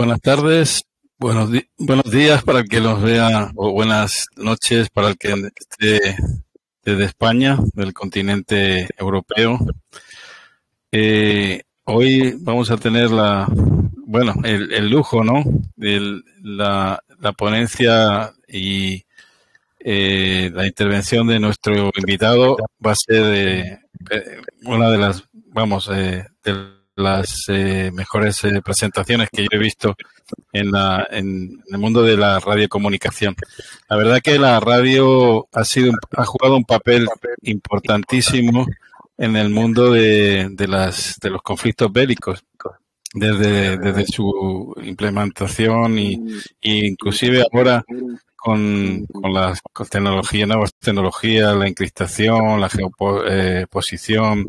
Buenas tardes, buenos, buenos días para el que los vea, o buenas noches para el que esté desde España, del continente europeo. Eh, hoy vamos a tener la, bueno, el, el lujo, ¿no? la, ponencia y eh, la intervención de nuestro invitado va a ser eh, eh una de las, vamos, del las eh, mejores eh, presentaciones que yo he visto en, la, en el mundo de la radiocomunicación. La verdad que la radio ha, sido, ha jugado un papel importantísimo en el mundo de, de, las, de los conflictos bélicos. Desde, desde su implementación y, y inclusive ahora con, con las tecnologías, nuevas tecnologías, la encriptación, la geoposición,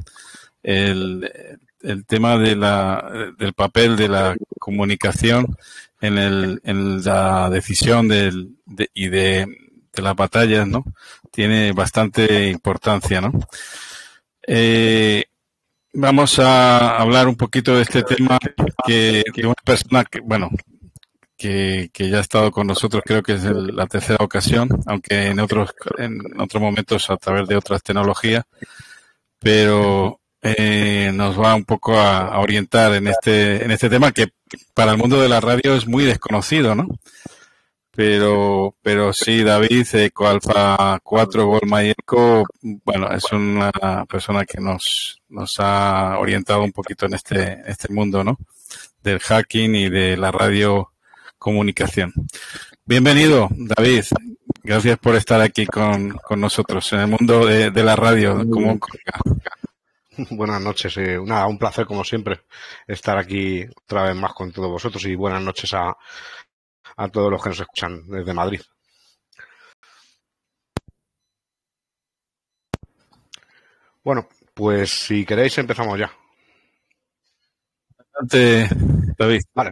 eh, el el tema de la, del papel de la comunicación en, el, en la decisión del, de, y de, de, las batallas, ¿no? Tiene bastante importancia, ¿no? Eh, vamos a hablar un poquito de este tema que, que una persona que, bueno, que, que, ya ha estado con nosotros, creo que es la tercera ocasión, aunque en otros, en otros momentos a través de otras tecnologías, pero eh, nos va un poco a, orientar en este, en este tema que para el mundo de la radio es muy desconocido, ¿no? Pero, pero sí, David, Eco 4, Golma y bueno, es una persona que nos, nos ha orientado un poquito en este, este mundo, ¿no? Del hacking y de la radio comunicación. Bienvenido, David. Gracias por estar aquí con, con nosotros en el mundo de, de la radio. Como... Buenas noches. Eh. un placer como siempre estar aquí otra vez más con todos vosotros y buenas noches a, todos los que nos escuchan desde Madrid. Bueno, pues si queréis empezamos ya. Adelante, David. Vale.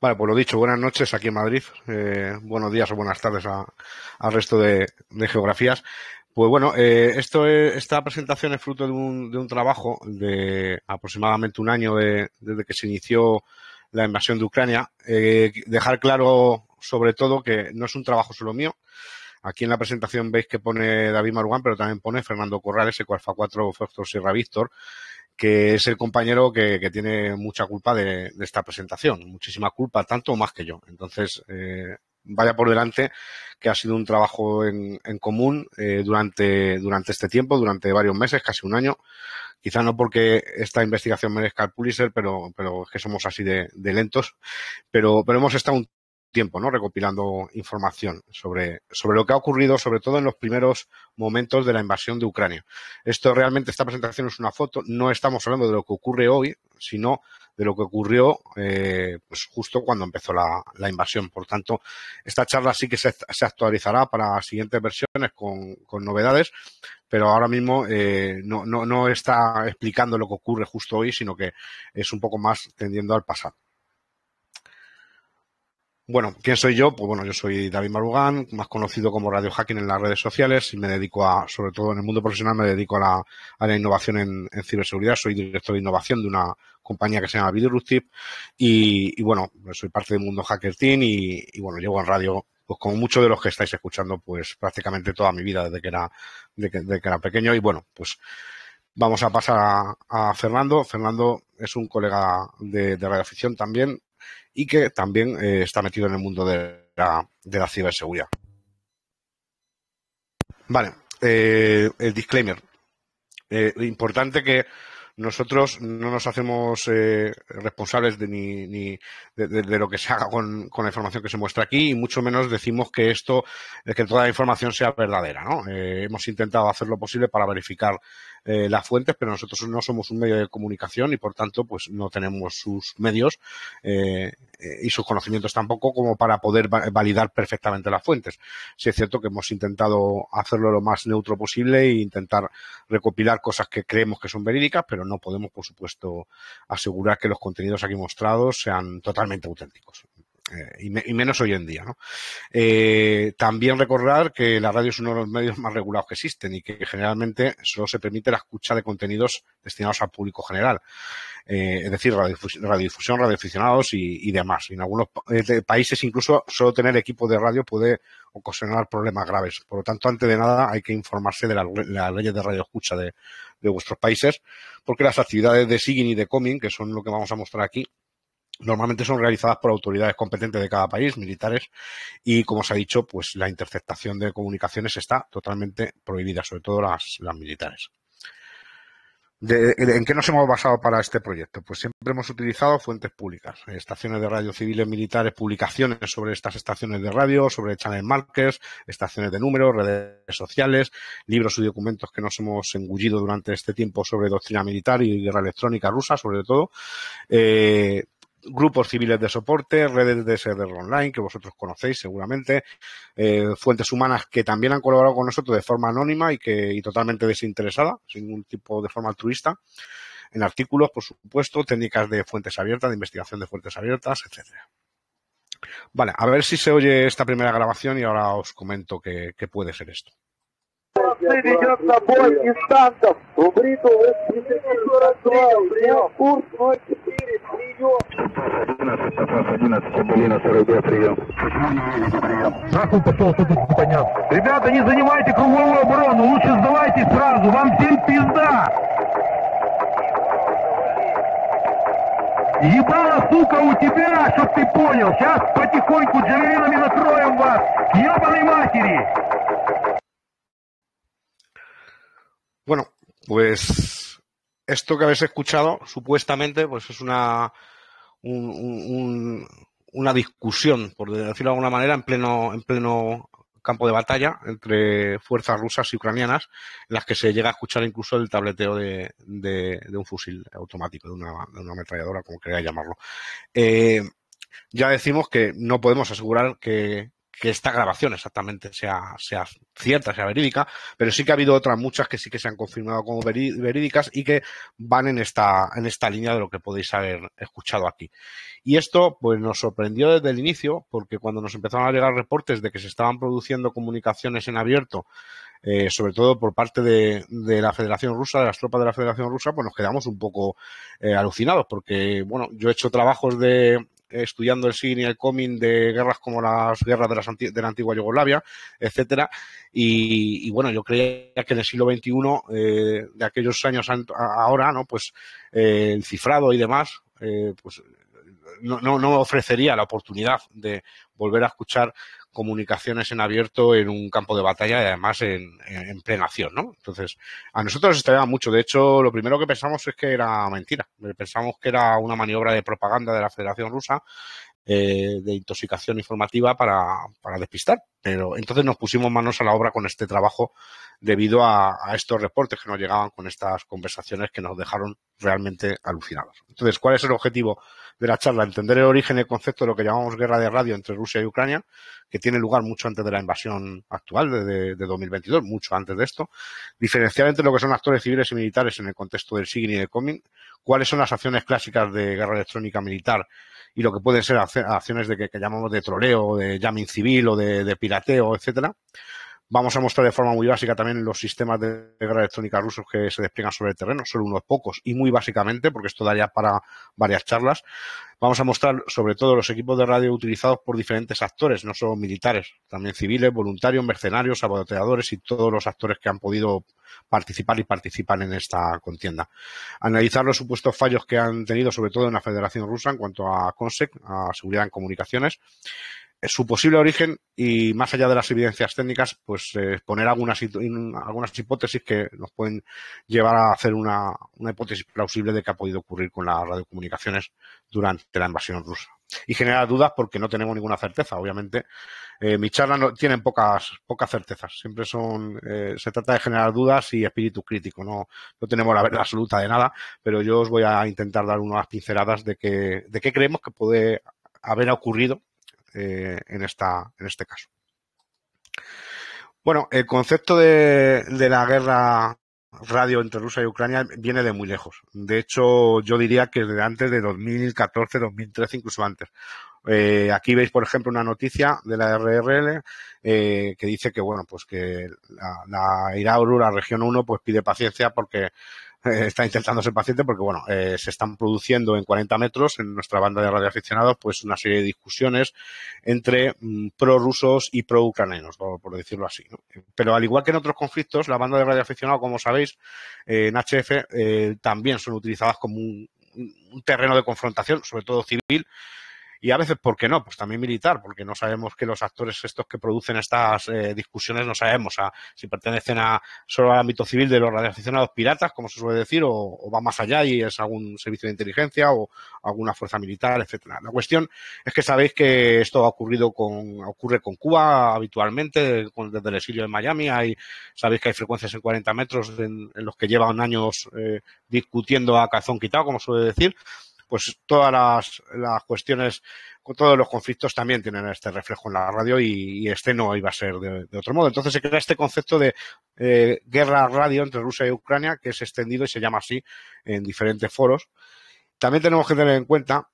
Vale, pues lo dicho, buenas noches aquí en Madrid, eh, buenos días o buenas tardes al resto de, geografías. Pues bueno, eh, esta presentación es fruto de un, trabajo de aproximadamente un año desde que se inició la invasión de Ucrania. Eh, dejar claro, sobre todo, que no es un trabajo solo mío. Aquí en la presentación veis que pone David Maruán, pero también pone Fernando Corrales, Ecoalfa 4, Factor Sierra Víctor, que es el compañero que, tiene mucha culpa de, esta presentación, muchísima culpa, tanto o más que yo. Entonces, eh, vaya por delante que ha sido un trabajo en, común eh, durante, durante este tiempo, durante varios meses, casi un año. Quizá no porque esta investigación merezca el Pulitzer, pero, pero es que somos así de, lentos. Pero, pero hemos estado un tiempo, ¿no? Recopilando información sobre, sobre lo que ha ocurrido, sobre todo en los primeros momentos de la invasión de Ucrania. Esto realmente, esta presentación es una foto, no estamos hablando de lo que ocurre hoy, sino de lo que ocurrió eh, pues justo cuando empezó la, invasión. Por tanto, esta charla sí que se, se actualizará para siguientes versiones con, con novedades, pero ahora mismo eh, no, no, no está explicando lo que ocurre justo hoy, sino que es un poco más tendiendo al pasado. Bueno, ¿quién soy yo? Pues bueno, yo soy David Marugán, más conocido como Radio Hacking en las redes sociales y me dedico a, sobre todo en el mundo profesional, me dedico a la, a la innovación en, en, ciberseguridad. Soy director de innovación de una compañía que se llama Video y, y bueno, soy parte del mundo Hacker Team y, bueno, llevo en radio pues como muchos de los que estáis escuchando, pues prácticamente toda mi vida desde que era, que, desde que era pequeño. Y bueno, pues vamos a pasar a, a Fernando. Fernando es un colega de, de Ficción también y que también eh, está metido en el mundo de la, de la ciberseguridad. Vale, eh, el disclaimer. Eh, importante que nosotros no nos hacemos responsables de, ni, de, lo que se haga con, la información que se muestra aquí y mucho menos decimos que esto, que toda la información sea verdadera. hemos intentado hacer lo posible para verificar eh, las fuentes, pero nosotros no somos un medio de comunicación y por tanto pues no tenemos sus medios eh, eh, y sus conocimientos tampoco como para poder validar perfectamente las fuentes. Sí es cierto que hemos intentado hacerlo lo más neutro posible e intentar recopilar cosas que creemos que son verídicas, pero no podemos, por supuesto, asegurar que los contenidos aquí mostrados sean totalmente auténticos. Eh, y, menos hoy en día. Eh, también recordar que la radio es uno de los medios más regulados que existen y que generalmente solo se permite la escucha de contenidos destinados al público general, eh, es decir, radiodifusión, radioaficionados y, demás. en algunos países incluso solo tener equipo de radio puede ocasionar problemas graves. Por lo tanto, antes de nada hay que informarse de las leyes de radio escucha de, de vuestros países, porque las actividades de SIGIN y de Coming, que son lo que vamos a mostrar aquí, normalmente son realizadas por autoridades competentes de cada país, militares, y como se ha dicho, pues la interceptación de comunicaciones está totalmente prohibida, sobre todo las, militares. ¿En qué nos hemos basado para este proyecto? Pues siempre hemos utilizado fuentes públicas, estaciones de radio civiles, militares, publicaciones sobre estas estaciones de radio, sobre channel markers, estaciones de números, redes sociales, libros y documentos que nos hemos engullido durante este tiempo sobre doctrina militar y guerra electrónica rusa, sobre todo. Eh, grupos civiles de soporte, redes de server online que vosotros conocéis seguramente, eh, fuentes humanas que también han colaborado con nosotros de forma anónima y que y totalmente desinteresada, sin ningún tipo de forma altruista, en artículos, por supuesto, técnicas de fuentes abiertas, de investigación de fuentes abiertas, etcétera. Vale, a ver si se oye esta primera grabación y ahora os comento qué, puede ser esto. 11, Сафас прием. пошел, что тут непонятно. Ребята, не занимайте круговую оборону, лучше сдавайтесь сразу, вам всем пизда! Ебало, сука, у тебя, чтоб ты понял, сейчас потихоньку джавелинами накроем вас, к ебаной матери! Bueno, pues esto que habéis escuchado, supuestamente, pues es una, una discusión, por decirlo de alguna manera, en pleno, en pleno campo de batalla entre fuerzas rusas y ucranianas, en las que se llega a escuchar incluso el tableteo de, un fusil automático, de una, una ametralladora, como queráis llamarlo. Eh, ya decimos que no podemos asegurar que, que esta grabación exactamente sea, sea cierta, sea verídica, pero sí que ha habido otras muchas que sí que se han confirmado como verídicas y que van en esta, en esta línea de lo que podéis haber escuchado aquí. Y esto pues nos sorprendió desde el inicio, porque cuando nos empezaron a llegar reportes de que se estaban produciendo comunicaciones en abierto, eh, sobre todo por parte de, la Federación Rusa, de las tropas de la Federación Rusa, pues nos quedamos un poco eh, alucinados, porque bueno, yo he hecho trabajos de, estudiando el cine y el coming de guerras como las guerras de, de la antigua Yugoslavia, etcétera. Y, bueno, yo creía que en el siglo XXI, eh, de aquellos años ahora, ¿no? Pues eh, el cifrado y demás, eh, pues no, ofrecería la oportunidad de volver a escuchar comunicaciones en abierto en un campo de batalla y además en, en plena acción, Entonces, a nosotros nos extrañaba mucho. De hecho, lo primero que pensamos es que era mentira. Pensamos que era una maniobra de propaganda de la Federación Rusa eh, de intoxicación informativa para, para, despistar. Pero entonces nos pusimos manos a la obra con este trabajo debido a, a estos reportes que nos llegaban con estas conversaciones que nos dejaron realmente alucinados. Entonces, ¿cuál es el objetivo de la charla, entender el origen y el concepto de lo que llamamos guerra de radio entre Rusia y Ucrania, que tiene lugar mucho antes de la invasión actual de, 2022, mucho antes de esto, diferenciar entre lo que son actores civiles y militares en el contexto del SIGIN y del COMIN, cuáles son las acciones clásicas de guerra electrónica militar y lo que pueden ser acciones de que, llamamos de troleo, de jamming civil o de, de pirateo, etcétera Vamos a mostrar de forma muy básica también los sistemas de guerra electrónica rusos que se despliegan sobre el terreno, solo unos pocos y muy básicamente, porque esto daría para varias charlas. Vamos a mostrar sobre todo los equipos de radio utilizados por diferentes actores, no solo militares, también civiles, voluntarios, mercenarios, saboteadores y todos los actores que han podido participar y participan en esta contienda. Analizar los supuestos fallos que han tenido, sobre todo en la Federación Rusa, en cuanto a CONSEC, a seguridad en comunicaciones. Eh, su posible origen y más allá de las evidencias técnicas, pues eh, poner algunas, algunas hipótesis que nos pueden llevar a hacer una, una hipótesis plausible de que ha podido ocurrir con las radiocomunicaciones durante la invasión rusa. Y generar dudas porque no tenemos ninguna certeza, obviamente. Eh, mis charlas no, tienen pocas, pocas certezas, siempre son, eh, se trata de generar dudas y espíritu crítico, no, no tenemos la verdad absoluta de nada, pero yo os voy a intentar dar unas pinceladas de, que, de qué creemos que puede haber ocurrido eh, en, esta, en este caso. Bueno, el concepto de, de la guerra radio entre Rusia y Ucrania viene de muy lejos. De hecho, yo diría que desde antes de 2014, 2013, incluso antes. Eh, aquí veis, por ejemplo, una noticia de la RRL eh, que dice que, bueno, pues que la, la IRAURU, la región 1, pues pide paciencia porque está intentando ser paciente porque, bueno, eh, se están produciendo en 40 metros en nuestra banda de radioaficionados pues una serie de discusiones entre mm, prorrusos y pro-ucranianos, por, decirlo así. Pero al igual que en otros conflictos, la banda de radioaficionados, como sabéis, eh, en HF eh, también son utilizadas como un terreno de confrontación, sobre todo civil, y a veces, ¿por qué no? Pues también militar, porque no sabemos que los actores estos que producen estas eh, discusiones, no sabemos si pertenecen a, solo al ámbito civil de los radioaficionados piratas, como se suele decir, o, va más allá y es algún servicio de inteligencia o alguna fuerza militar, etcétera. La cuestión es que sabéis que esto ha ocurrido con, ocurre con Cuba habitualmente, desde el exilio de Miami, hay, sabéis que hay frecuencias en 40 metros en, los que llevan años eh, discutiendo a calzón quitado, como suele decir, pues todas las, las cuestiones, todos los conflictos también tienen este reflejo en la radio y, este no iba a ser de, otro modo. Entonces se crea este concepto de eh, guerra radio entre Rusia y Ucrania que es extendido y se llama así en diferentes foros. También tenemos que tener en cuenta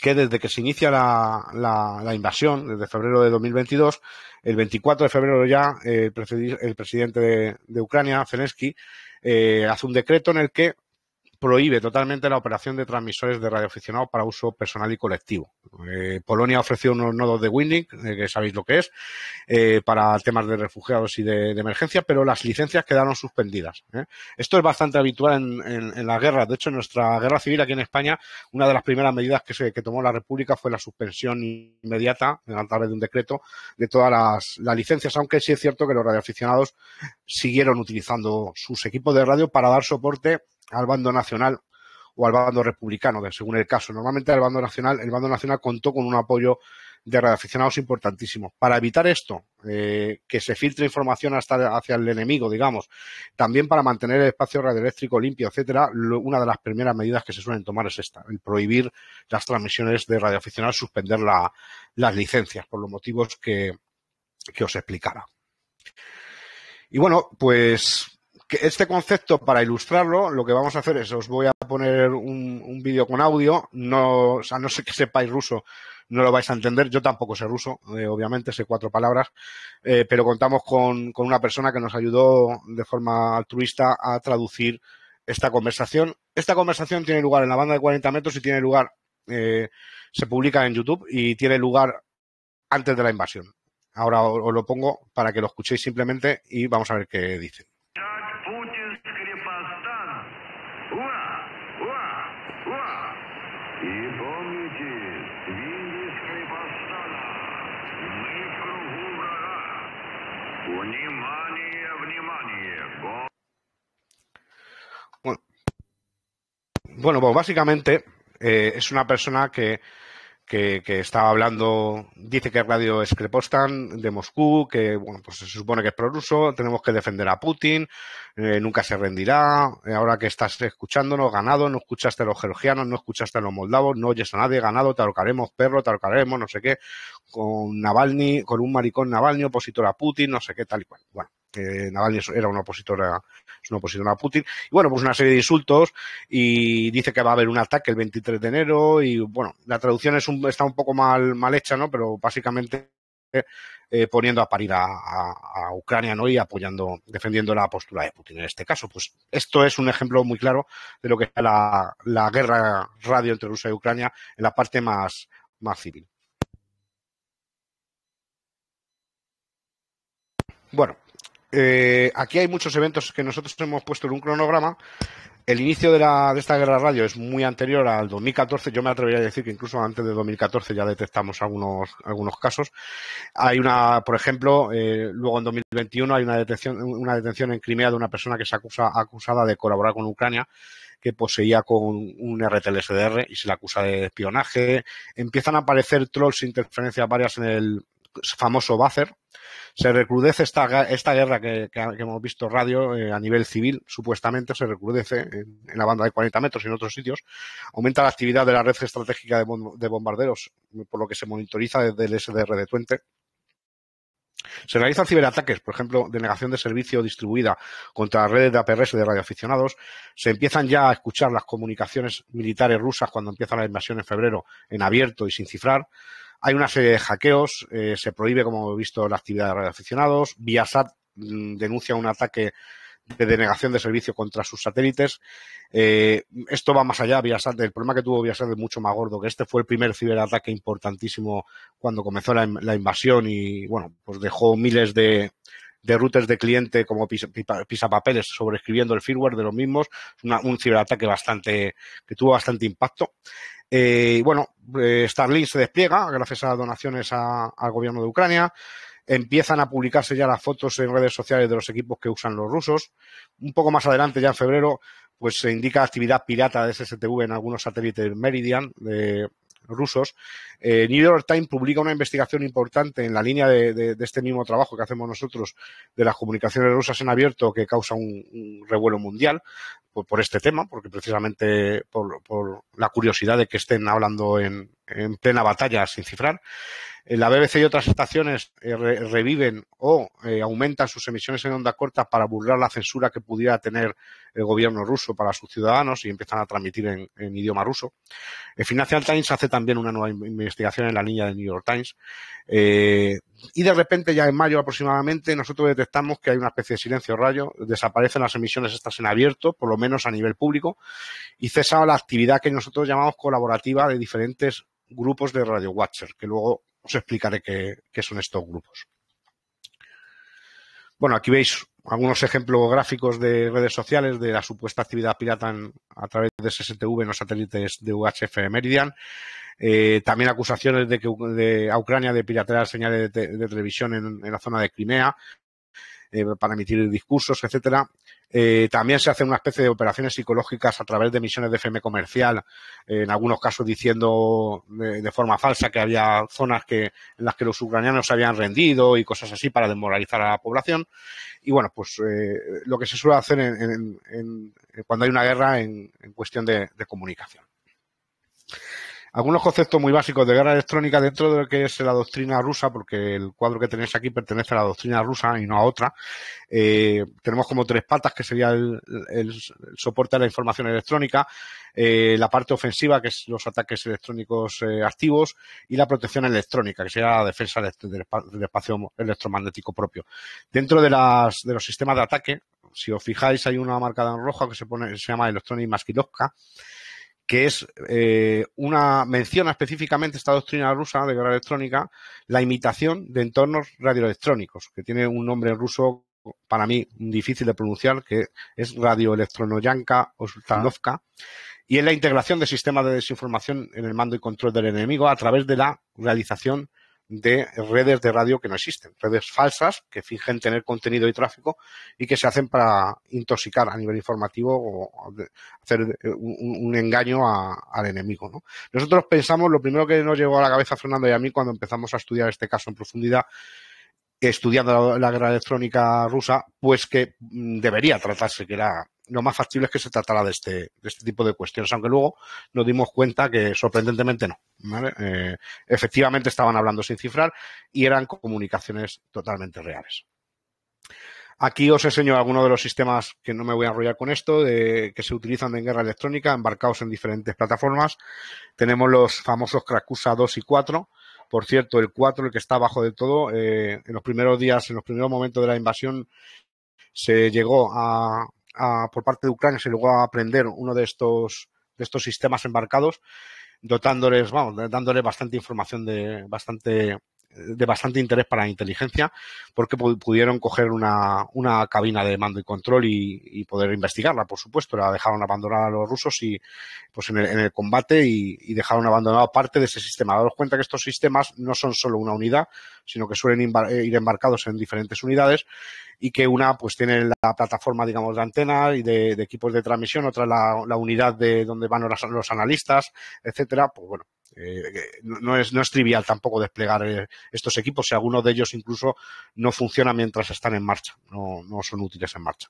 que desde que se inicia la, la, invasión, desde febrero de 2022, el 24 de febrero ya, eh, el, presidente de, Ucrania, Zelensky, eh, hace un decreto en el que prohíbe totalmente la operación de transmisores de radioaficionados para uso personal y colectivo. Eh, Polonia ofreció unos nodos de winding, eh, que sabéis lo que es, eh, para temas de refugiados y de, emergencia, pero las licencias quedaron suspendidas. Esto es bastante habitual en, las guerras. De hecho, en nuestra guerra civil aquí en España, una de las primeras medidas que, tomó la República fue la suspensión inmediata, a través de un decreto, de todas las, las licencias, aunque sí es cierto que los radioaficionados siguieron utilizando sus equipos de radio para dar soporte al bando nacional o al bando republicano, según el caso. Normalmente el bando nacional, el bando nacional contó con un apoyo de radioaficionados importantísimo. Para evitar esto, eh, que se filtre información hasta hacia el enemigo, digamos, también para mantener el espacio radioeléctrico limpio, etcétera, una de las primeras medidas que se suelen tomar es esta, el prohibir las transmisiones de radioaficionados, suspender las licencias, por los motivos que, que os explicara. Y bueno, pues este concepto, para ilustrarlo, lo que vamos a hacer es, os voy a poner un, vídeo con audio, no, no sé que sepáis ruso, no lo vais a entender, yo tampoco sé ruso, eh, obviamente, sé cuatro palabras, eh, pero contamos con, una persona que nos ayudó de forma altruista a traducir esta conversación. Esta conversación tiene lugar en la banda de 40 metros y tiene lugar, eh, se publica en YouTube y tiene lugar antes de la invasión. Ahora os lo pongo para que lo escuchéis simplemente y vamos a ver qué dicen. Bueno, pues básicamente eh, es una persona que que, estaba hablando, dice que Radio Skrepostan de Moscú, que bueno, pues se supone que es prorruso, tenemos que defender a Putin, eh, nunca se rendirá, eh, ahora que estás escuchándonos, ganado, no escuchaste a los georgianos, no escuchaste a los moldavos, no oyes a nadie, ganado, talocaremos, perro, te no sé qué, con Navalny, con un maricón Navalny, opositor a Putin, no sé qué, tal y cual. Bueno, que Navalny era una opositora, es una opositora a Putin. Y bueno, pues una serie de insultos y dice que va a haber un ataque el 23 de enero y bueno, la traducción es está un poco mal, mal hecha, ¿no? Pero básicamente eh, poniendo a parir a, Ucrania ¿no? y apoyando, defendiendo la postura de Putin en este caso. Pues esto es un ejemplo muy claro de lo que es la, guerra radio entre Rusia y Ucrania en la parte más, más civil. Bueno, eh, aquí hay muchos eventos que nosotros hemos puesto en un cronograma. El inicio de, esta guerra radio es muy anterior al 2014. Yo me atrevería a decir que incluso antes de 2014 ya detectamos algunos, algunos casos. Hay una, por ejemplo, eh, luego en 2021 hay una detención, una detención en Crimea de una persona que se acusa acusada de colaborar con Ucrania que poseía con un RTLSDR y se la acusa de espionaje. Empiezan a aparecer trolls e interferencias varias en el, famoso Buffer, se recrudece esta, esta guerra que, hemos visto radio eh, a nivel civil, supuestamente se recrudece en, la banda de 40 metros y en otros sitios. Aumenta la actividad de la red estratégica de, bombarderos, por lo que se monitoriza desde el SDR de Twente. Se realizan ciberataques, por ejemplo, negación de servicio distribuida contra redes de APRS de radioaficionados. Se empiezan ya a escuchar las comunicaciones militares rusas cuando empieza la invasión en febrero en abierto y sin cifrar. Hay una serie de hackeos, eh, se prohíbe, como he visto, la actividad de radioaficionados. Viasat mm, denuncia un ataque de denegación de servicio contra sus satélites. Eh, esto va más allá, Viasat. El problema que tuvo Viasat es mucho más gordo, que este fue el primer ciberataque importantísimo cuando comenzó la, invasión y, bueno, pues dejó miles de, de routers de cliente como pisapapeles sobreescribiendo el firmware de los mismos. Una, un ciberataque bastante, que tuvo bastante impacto. Eh, bueno, eh, Starlink se despliega gracias a donaciones al gobierno de Ucrania. Empiezan a publicarse ya las fotos en redes sociales de los equipos que usan los rusos. Un poco más adelante, ya en febrero, pues se indica actividad pirata de SSTV en algunos satélites Meridian de, eh, rusos, eh, New York Times publica una investigación importante en la línea de, este mismo trabajo que hacemos nosotros de las comunicaciones rusas en abierto que causa un, revuelo mundial por, este tema, porque precisamente por, la curiosidad de que estén hablando en, en plena batalla sin cifrar. Eh, la BBC y otras estaciones eh, reviven o eh, aumentan sus emisiones en onda corta para burlar la censura que pudiera tener el gobierno ruso para sus ciudadanos y empiezan a transmitir en, idioma ruso. El Financial Times hace también una nueva investigación en la línea de New York Times. y de repente, ya en mayo aproximadamente, nosotros detectamos que hay una especie de silencio rayo, desaparecen las emisiones estas en abierto, por lo menos a nivel público, y cesa la actividad que nosotros llamamos colaborativa de diferentes grupos de Radio Watcher, que luego os explicaré qué, son estos grupos. Bueno, aquí veis algunos ejemplos gráficos de redes sociales de la supuesta actividad pirata a través de SSTV en los satélites de UHF Meridian. Eh, también acusaciones de que de, a Ucrania de piratear señales de, televisión en, la zona de Crimea eh, para emitir discursos, etcétera. Eh, también se hacen una especie de operaciones psicológicas a través de misiones de FM comercial, eh, en algunos casos diciendo de, forma falsa que había zonas en las que los ucranianos se habían rendido y cosas así para desmoralizar a la población. Y bueno, pues eh, lo que se suele hacer cuando hay una guerra en, cuestión de comunicación algunos conceptos muy básicos de guerra electrónica dentro de lo que es la doctrina rusa, porque el cuadro que tenéis aquí pertenece a la doctrina rusa y no a otra. Eh, tenemos como tres patas, que sería el, soporte a la información electrónica, eh, la parte ofensiva, que es los ataques electrónicos eh, activos, y la protección electrónica, que sería la defensa del, espacio electromagnético propio. Dentro de, los sistemas de ataque, si os fijáis, hay una marcada en rojo que se, pone, se llama Electronic Maskilovka, que es eh, una menciona específicamente esta doctrina rusa de guerra electrónica, la imitación de entornos radioelectrónicos, que tiene un nombre ruso para mí difícil de pronunciar, que es radioelectronoyanka o Sultanovka, y es la integración de sistemas de desinformación en el mando y control del enemigo a través de la realización de redes de radio que no existen, redes falsas que fingen tener contenido y tráfico y que se hacen para intoxicar a nivel informativo o hacer eh, un, engaño al enemigo. Nosotros pensamos, lo primero que nos llegó a la cabeza Fernando y a mí cuando empezamos a estudiar este caso en profundidad estudiando la, guerra electrónica rusa, pues que mm, debería tratarse, que era lo más factible es que se tratara de este, este tipo de cuestiones, aunque luego nos dimos cuenta que sorprendentemente no. Eh, efectivamente estaban hablando sin cifrar y eran comunicaciones totalmente reales. Aquí os enseño algunos de los sistemas que no me voy a enrollar con esto, de, que se utilizan en guerra electrónica, embarcados en diferentes plataformas. Tenemos los famosos Krakusa 2 y 4, por cierto, el 4, el que está abajo de todo, eh, en los primeros días, en los primeros momentos de la invasión, se llegó a, por parte de Ucrania, se llegó a prender uno de estos, de estos sistemas embarcados, dotándoles, vamos, dándoles bastante información de, bastante de bastante interés para la inteligencia porque pudieron coger una, una cabina de mando y control y, poder investigarla, por supuesto. La dejaron abandonada a los rusos y pues en el, en el combate y, dejaron abandonado parte de ese sistema. Daros cuenta que estos sistemas no son solo una unidad, sino que suelen eh, ir embarcados en diferentes unidades y que una pues tiene la plataforma, digamos, de antena y de, equipos de transmisión, otra la, la, unidad de donde van los, los analistas, etcétera. Pues bueno, eh, no, es, no es trivial tampoco desplegar eh, estos equipos si algunos de ellos incluso no funciona mientras están en marcha, no, son útiles en marcha.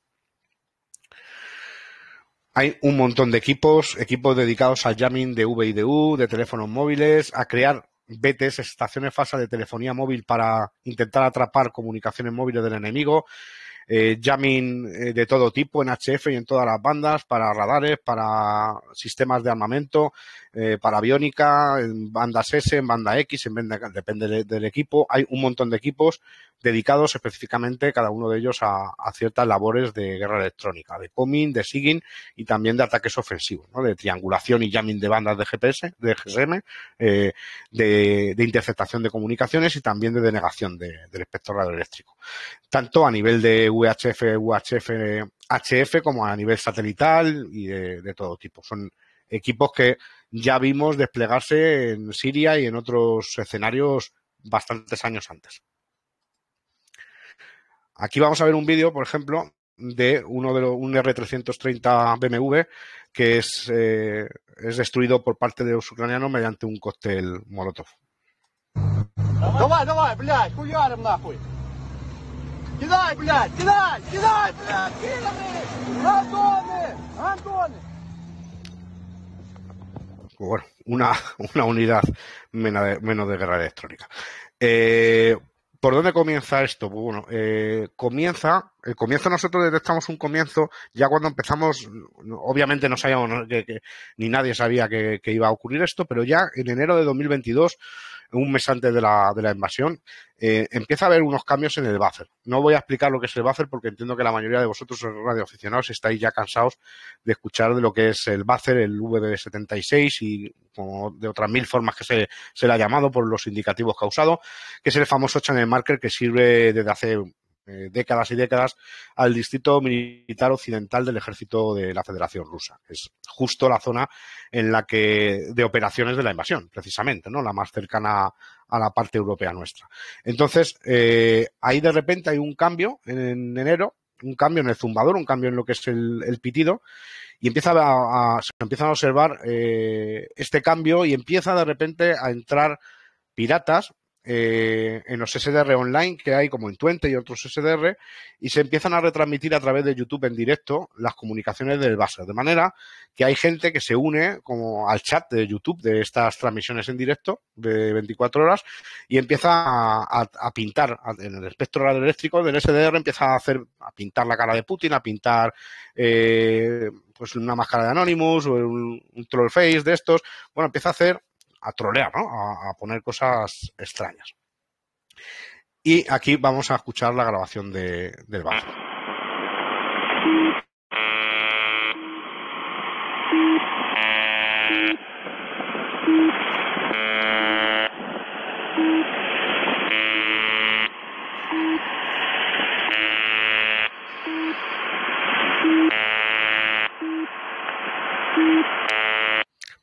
Hay un montón de equipos, equipos dedicados al jamming de y de teléfonos móviles, a crear BTS, estaciones falsas de telefonía móvil para intentar atrapar comunicaciones móviles del enemigo, eh, jamming de todo tipo en HF y en todas las bandas, para radares, para sistemas de armamento, eh, para biónica, en bandas S, en banda X, en depende del equipo. Hay un montón de equipos dedicados específicamente, cada uno de ellos, a, ciertas labores de guerra electrónica, de coming, de sigging y también de ataques ofensivos, de triangulación y jamming de bandas de GPS, de GSM, eh, de, interceptación de comunicaciones y también de denegación del espectro radioeléctrico. Tanto a nivel de VHF, UHF, HF como a nivel satelital y de todo tipo. Son equipos que ya vimos desplegarse en Siria y en otros escenarios bastantes años antes. Aquí vamos a ver un vídeo, por ejemplo, de uno de los, un R330 BMW que es, eh, es destruido por parte de los ucranianos mediante un cóctel Molotov. Pues bueno, una, una unidad menos de, guerra electrónica. Eh, ¿Por dónde comienza esto? Pues bueno, eh, comienza, el eh, comienzo nosotros detectamos un comienzo ya cuando empezamos, obviamente no sabíamos que, ni nadie sabía que, que, iba a ocurrir esto, pero ya en enero de 2022 un mes antes de la, de la invasión, eh, empieza a haber unos cambios en el buffer. No voy a explicar lo que es el buffer porque entiendo que la mayoría de vosotros, radioaficionados, estáis ya cansados de escuchar de lo que es el buffer, el vb 76 y de otras mil formas que se, se le ha llamado por los indicativos causados, que es el famoso channel marker que sirve desde hace eh, décadas y décadas al distrito militar occidental del ejército de la Federación Rusa. Es justo la zona en la que de operaciones de la invasión, precisamente, ¿no? La más cercana a la parte europea nuestra. Entonces, eh, ahí de repente hay un cambio en enero, un cambio en el zumbador, un cambio en lo que es el, pitido, y empieza a, se empiezan a observar eh, este cambio y empieza de repente a entrar piratas, eh, en los SDR online que hay, como en Twente y otros SDR, y se empiezan a retransmitir a través de YouTube en directo las comunicaciones del base. De manera que hay gente que se une como al chat de YouTube de estas transmisiones en directo de 24 horas y empieza a, pintar en el espectro radioeléctrico del SDR, empieza a hacer a pintar la cara de Putin, a pintar eh, pues una máscara de Anonymous, o un troll face de estos. Bueno, empieza a hacer a trolear, ¿no? a, poner cosas extrañas. Y aquí vamos a escuchar la grabación de, del bajo.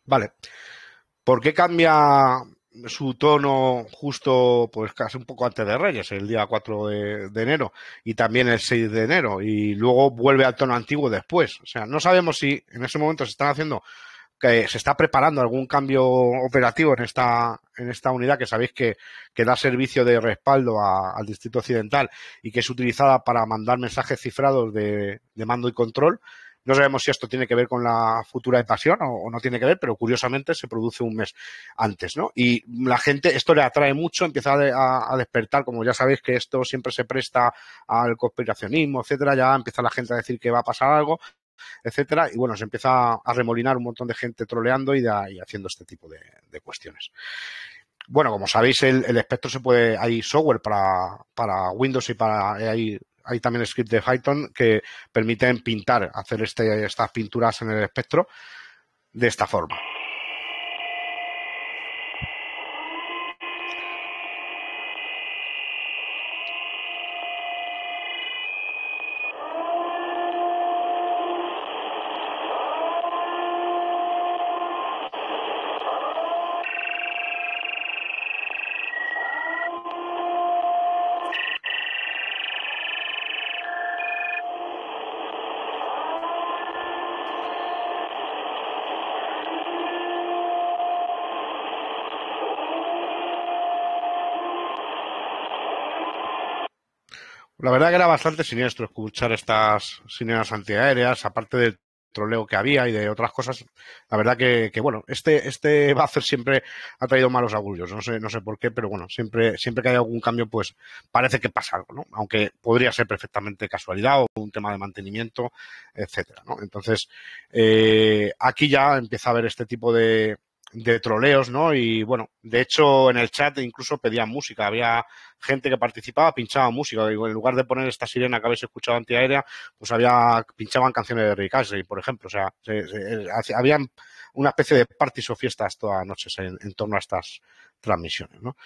Vale. ¿Por qué cambia su tono justo, pues casi un poco antes de Reyes, el día 4 de, enero y también el 6 de enero y luego vuelve al tono antiguo después? O sea, no sabemos si en ese momento se están haciendo que se está preparando algún cambio operativo en esta, en esta unidad que sabéis que, da servicio de respaldo al Distrito Occidental y que es utilizada para mandar mensajes cifrados de, de mando y control no sabemos si esto tiene que ver con la futura invasión o, o no tiene que ver, pero curiosamente se produce un mes antes, ¿no? Y la gente, esto le atrae mucho, empieza a, despertar, como ya sabéis que esto siempre se presta al conspiracionismo, etcétera, ya empieza la gente a decir que va a pasar algo, etcétera, y bueno, se empieza a remolinar un montón de gente troleando y, haciendo este tipo de, cuestiones. Bueno, como sabéis, el, espectro se puede, hay software para, Windows y para hay también scripts de Python que permiten pintar, hacer este, estas pinturas en el espectro de esta forma. que era bastante siniestro escuchar estas sirenas antiaéreas, aparte del troleo que había y de otras cosas. La verdad que, bueno, este, este siempre ha traído malos agullos no sé, no sé por qué, pero bueno, siempre, siempre que hay algún cambio, pues parece que pasa algo, ¿no? Aunque podría ser perfectamente casualidad o un tema de mantenimiento, etcétera, Entonces, eh, aquí ya empieza a haber este tipo de, de troleos, ¿no? Y bueno, de hecho en el chat incluso pedían música, había gente que participaba, pinchaba música, en lugar de poner esta sirena que habéis escuchado antiaérea, pues había, pinchaban canciones de Rick Astley, por ejemplo, o sea, se, habían una especie de parties o fiestas todas las noches en, torno a estas transmisiones, ¿no?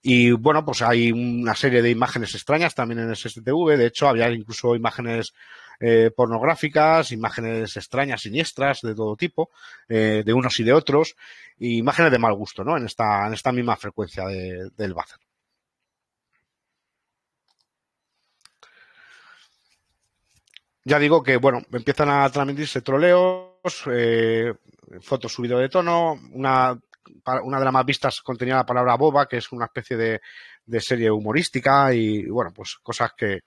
Y bueno, pues hay una serie de imágenes extrañas también en el STV, de hecho había incluso imágenes eh, pornográficas, imágenes extrañas, siniestras, de todo tipo, eh, de unos y de otros, e imágenes de mal gusto, ¿no? En esta, en esta misma frecuencia del bácer. Ya digo que, bueno, empiezan a transmitirse troleos, eh, fotos subido de tono, una una de las más vistas contenía la palabra boba, que es una especie de, serie humorística y, bueno, pues cosas que,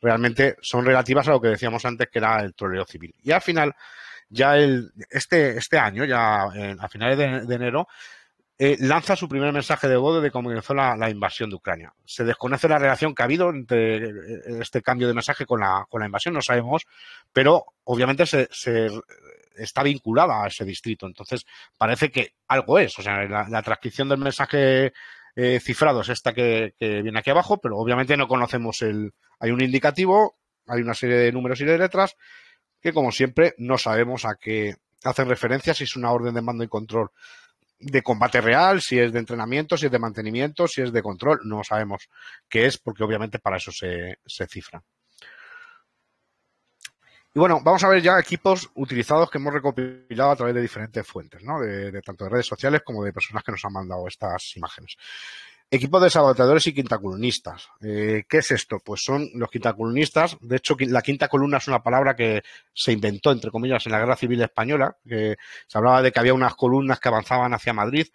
realmente son relativas a lo que decíamos antes, que era el troleo civil. Y al final, ya este, este año, ya a finales de, enero, eh, lanza su primer mensaje de voz de cómo comenzó la, invasión de Ucrania. Se desconoce la relación que ha habido entre eh, este cambio de mensaje con la, invasión, no sabemos, pero obviamente se está vinculada a ese distrito. Entonces, parece que algo es. O sea, la, transcripción del mensaje eh, cifrado es esta que, viene aquí abajo, pero obviamente no conocemos el. Hay un indicativo, hay una serie de números y de letras que, como siempre, no sabemos a qué hacen referencia, si es una orden de mando y control de combate real, si es de entrenamiento, si es de mantenimiento, si es de control, no sabemos qué es, porque obviamente para eso se cifra. Y bueno, vamos a ver ya equipos utilizados que hemos recopilado a través de diferentes fuentes, ¿no? De, tanto de redes sociales como de personas que nos han mandado estas imágenes. Equipos de saboteadores y quintacolumnistas. Eh, ¿Qué es esto? Pues son los quintacolumnistas. De hecho, la quinta columna es una palabra que se inventó, entre comillas, en la Guerra Civil Española. Que se hablaba de que había unas columnas que avanzaban hacia Madrid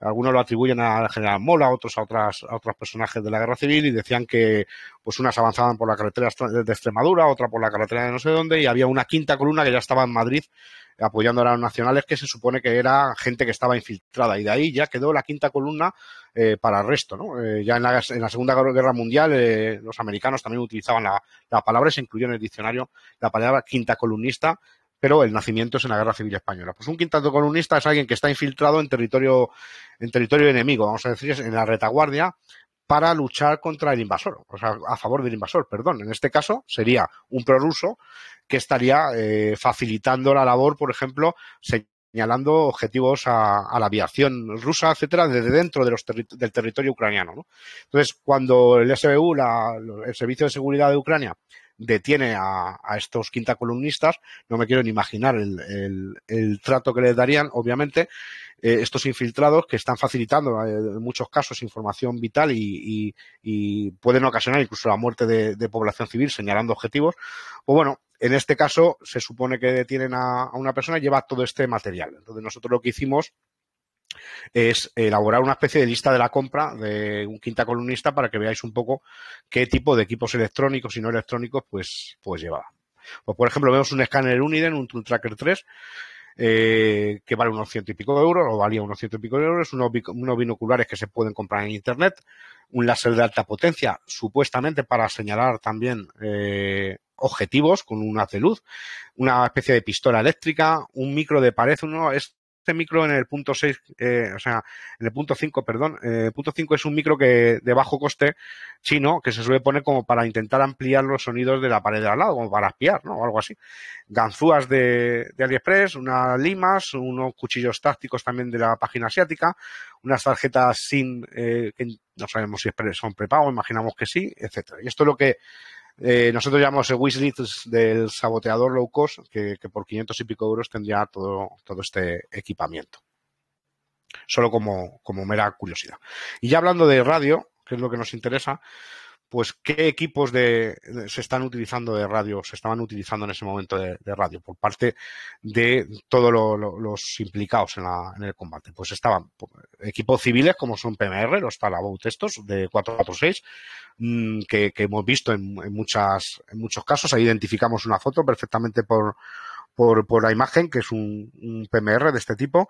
algunos lo atribuyen al general Mola, otros a otras a otros personajes de la guerra civil y decían que pues unas avanzaban por la carretera de Extremadura, otra por la carretera de no sé dónde y había una quinta columna que ya estaba en Madrid apoyando a los nacionales que se supone que era gente que estaba infiltrada y de ahí ya quedó la quinta columna eh, para el resto. Eh, ya en la, Segunda Guerra Mundial eh, los americanos también utilizaban la, la palabra, se incluyó en el diccionario la palabra quinta columnista pero el nacimiento es en la Guerra Civil Española. Pues un quintato columnista es alguien que está infiltrado en territorio, en territorio enemigo, vamos a decir, en la retaguardia, para luchar contra el invasor, o sea, a favor del invasor, perdón. En este caso sería un prorruso que estaría eh, facilitando la labor, por ejemplo, señalando objetivos a, la aviación rusa, etcétera, desde dentro del territorio ucraniano. Entonces, cuando el SBU, el Servicio de Seguridad de Ucrania, detiene a, estos quinta columnistas. No me quiero ni imaginar el, trato que les darían, obviamente, eh, estos infiltrados que están facilitando eh, en muchos casos información vital y, pueden ocasionar incluso la muerte de, población civil señalando objetivos. o pues bueno, en este caso se supone que detienen a, a una persona y lleva todo este material. Entonces nosotros lo que hicimos es elaborar una especie de lista de la compra de un quinta columnista para que veáis un poco qué tipo de equipos electrónicos y no electrónicos pues, pues llevaba. Pues, por ejemplo, vemos un escáner Uniden, un Tool Tracker 3, eh, que vale unos ciento y pico de euros, o valía unos ciento y pico de euros, unos, binoculares que se pueden comprar en Internet, un láser de alta potencia, supuestamente para señalar también eh, objetivos con un haz de luz, una especie de pistola eléctrica, un micro de pared, uno es este micro en el punto 6, eh, o sea, en el punto 5, perdón, eh, punto 5 es un micro que de bajo coste chino que se suele poner como para intentar ampliar los sonidos de la pared de al lado, como para espiar, ¿no? O algo así. Ganzúas de, AliExpress, unas limas, unos cuchillos tácticos también de la página asiática, unas tarjetas sin, eh, que no sabemos si son prepago, imaginamos que sí, etcétera. Y esto es lo que eh, nosotros llamamos el wishlist del saboteador low cost, que, por 500 y pico euros tendría todo, todo este equipamiento. Solo como, como mera curiosidad. Y ya hablando de radio, que es lo que nos interesa, pues qué equipos de, se están utilizando de radio, se estaban utilizando en ese momento de, radio por parte de todos los implicados en, la, en, el combate. Pues estaban equipos civiles como son PMR, los Talabout estos de 446, mm, que, que, hemos visto en, muchas, en muchos casos. Ahí identificamos una foto perfectamente por, por, la imagen, que es un PMR de este tipo.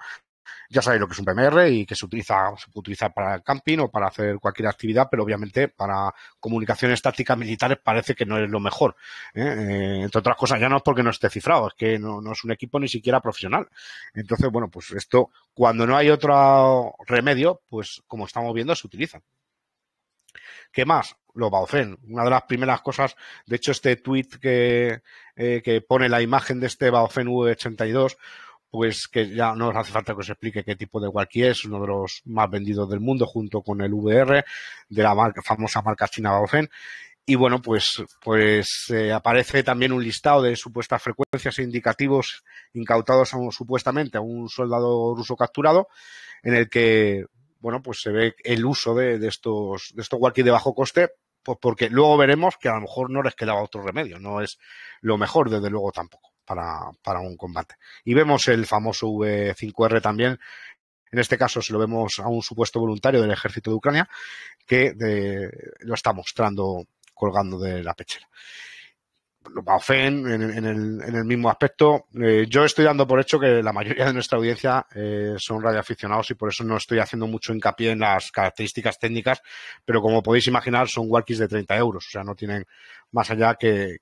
Ya sabéis lo que es un PMR y que se utiliza, se puede utilizar para el camping o para hacer cualquier actividad, pero obviamente para comunicaciones tácticas militares parece que no es lo mejor. ¿eh? Eh, entre otras cosas, ya no es porque no esté cifrado, es que no, es un equipo ni siquiera profesional. Entonces, bueno, pues esto, cuando no hay otro remedio, pues como estamos viendo, se utiliza. ¿Qué más? Los Baofen. Una de las primeras cosas, de hecho, este tweet que, eh, que pone la imagen de este Baofen V82, pues que ya no hace falta que os explique qué tipo de walkie es, uno de los más vendidos del mundo junto con el VR de la marca, famosa marca china Baofeng Y bueno, pues, pues eh, aparece también un listado de supuestas frecuencias e indicativos incautados supuestamente a un soldado ruso capturado, en el que, bueno, pues se ve el uso de, estos, de estos walkies de bajo coste, pues porque luego veremos que a lo mejor no les quedaba otro remedio, no es lo mejor desde luego tampoco para, para un combate. Y vemos el famoso V5R también. En este caso se lo vemos a un supuesto voluntario del ejército de Ucrania que eh, lo está mostrando colgando de la pechera en, en, el, en el mismo aspecto. Eh, yo estoy dando por hecho que la mayoría de nuestra audiencia eh, son radioaficionados y por eso no estoy haciendo mucho hincapié en las características técnicas, pero como podéis imaginar son walkies de 30 euros, o sea, no tienen más allá que,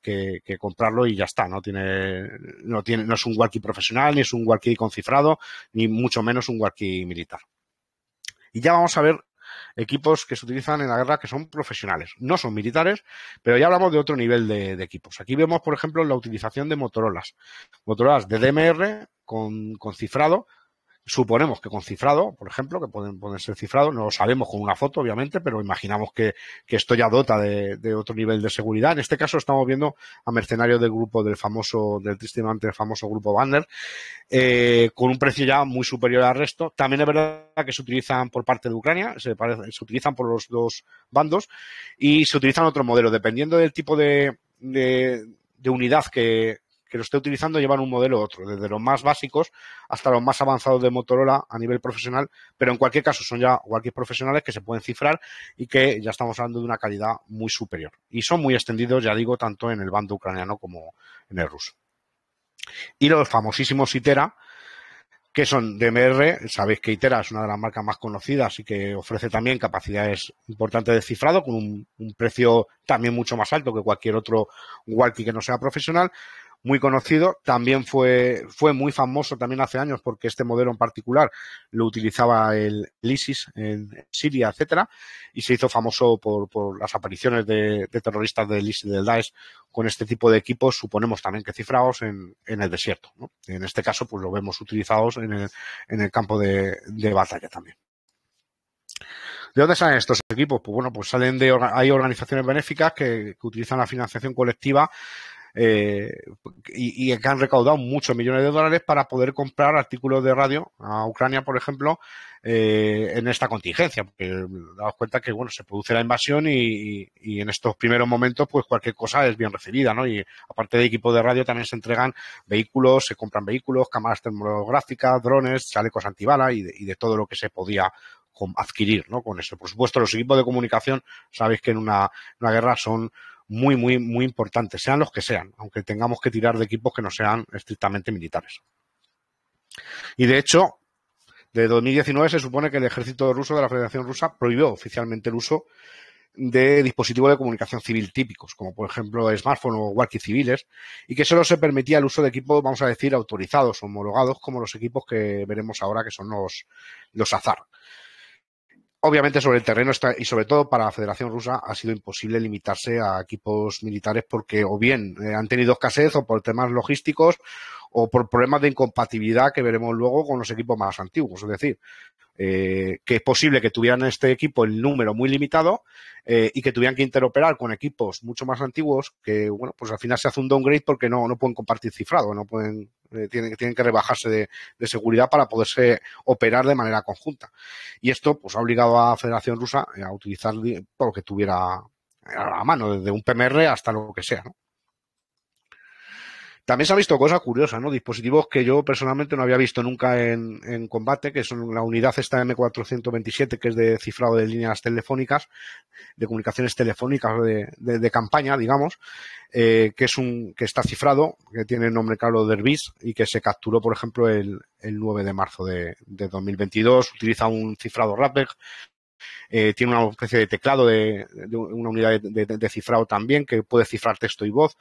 comprarlo y ya está, no tiene, no tiene, no es un walkie profesional, ni es un walkie con cifrado, ni mucho menos un walkie militar. Y ya vamos a ver equipos que se utilizan en la guerra que son profesionales, no son militares, pero ya hablamos de otro nivel de, equipos. Aquí vemos, por ejemplo, la utilización de Motorolas, Motorolas de DMR con cifrado Suponemos que con cifrado, por ejemplo, que pueden, ser cifrados, no lo sabemos con una foto, obviamente, pero imaginamos que, que esto ya dota de, otro nivel de seguridad. En este caso estamos viendo a mercenarios del grupo del famoso, del tristemente famoso grupo Banner, eh, con un precio ya muy superior al resto. También es verdad que se utilizan por parte de Ucrania, se, utilizan por los dos bandos y se utilizan otros modelos, dependiendo del tipo de, de unidad que, que lo esté utilizando llevan un modelo u otro, desde los más básicos hasta los más avanzados de Motorola a nivel profesional, pero en cualquier caso son ya walkies profesionales que se pueden cifrar y que ya estamos hablando de una calidad muy superior. Y son muy extendidos, ya digo, tanto en el bando ucraniano como en el ruso. Y los famosísimos ITERA, que son DMR. Sabéis que Itera es una de las marcas más conocidas y que ofrece también capacidades importantes de cifrado con un, precio también mucho más alto que cualquier otro walkie que no sea profesional muy conocido. También fue, fue muy famoso también hace años porque este modelo en particular lo utilizaba el, ISIS en Siria, etcétera, y se hizo famoso por, por las apariciones de, terroristas del ISIS y del Daesh con este tipo de equipos, suponemos también que cifrados en, en el desierto. En este caso, pues lo vemos utilizados en el, campo de, batalla también. ¿De dónde salen estos equipos? Pues bueno, pues salen de hay organizaciones benéficas que, que utilizan la financiación colectiva eh, y, que han recaudado muchos millones de dólares para poder comprar artículos de radio a Ucrania, por ejemplo, eh, en esta contingencia, porque damos cuenta que, bueno, se produce la invasión y, en estos primeros momentos, pues cualquier cosa es bien recibida, ¿no? Y aparte de equipos de radio, también se entregan vehículos, se compran vehículos, cámaras termográficas, drones, chalecos antibalas y y de todo lo que se podía adquirir, ¿no? Con eso. Por supuesto, los equipos de comunicación, sabéis que en una guerra son muy, muy, muy importantes, sean los que sean, aunque tengamos que tirar de equipos que no sean estrictamente militares. Y de hecho, de 2019 se supone que el ejército ruso de la Federación Rusa prohibió oficialmente el uso de dispositivos de comunicación civil típicos, como por ejemplo smartphones o walkie civiles, y que solo se permitía el uso de equipos, vamos a decir, autorizados, homologados, como los equipos que veremos ahora, que son los, los azar obviamente sobre el terreno está, y sobre todo para la Federación Rusa ha sido imposible limitarse a equipos militares porque o bien eh, han tenido escasez o por temas logísticos o por problemas de incompatibilidad que veremos luego con los equipos más antiguos. Es decir, eh, que es posible que tuvieran este equipo el número muy limitado eh, y que tuvieran que interoperar con equipos mucho más antiguos que, bueno, pues al final se hace un downgrade porque no, pueden compartir cifrado, no pueden, eh, tienen, que rebajarse de, seguridad para poderse operar de manera conjunta. Y esto, pues ha obligado a la Federación Rusa a utilizar todo lo que tuviera a la mano, desde un PMR hasta lo que sea, ¿no? También se ha visto cosas curiosas, ¿no? Dispositivos que yo personalmente no había visto nunca en, combate, que son la unidad esta M427, que es de cifrado de líneas telefónicas, de comunicaciones telefónicas de, de, campaña, digamos, eh, que está cifrado, que tiene el nombre Carlos Derbis y que se capturó, por ejemplo, el, 9 de marzo de, 2022. Utiliza un cifrado RAPEG, eh, tiene una especie de teclado, de, una unidad de, cifrado también, que puede cifrar texto y voz,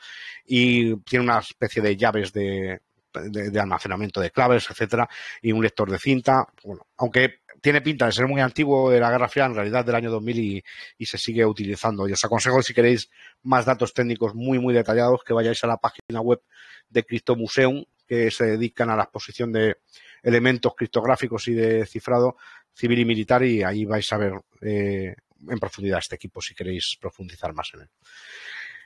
y tiene una especie de llaves de, almacenamiento de claves, etcétera, y un lector de cinta. Bueno, aunque tiene pinta de ser muy antiguo de la Guerra Fría, en realidad del año 2000 y, y, se sigue utilizando. Y os aconsejo, si queréis más datos técnicos muy, muy detallados, que vayáis a la página web de Museum que se dedican a la exposición de elementos criptográficos y de cifrado civil y militar y ahí vais a ver eh, en profundidad este equipo si queréis profundizar más en él.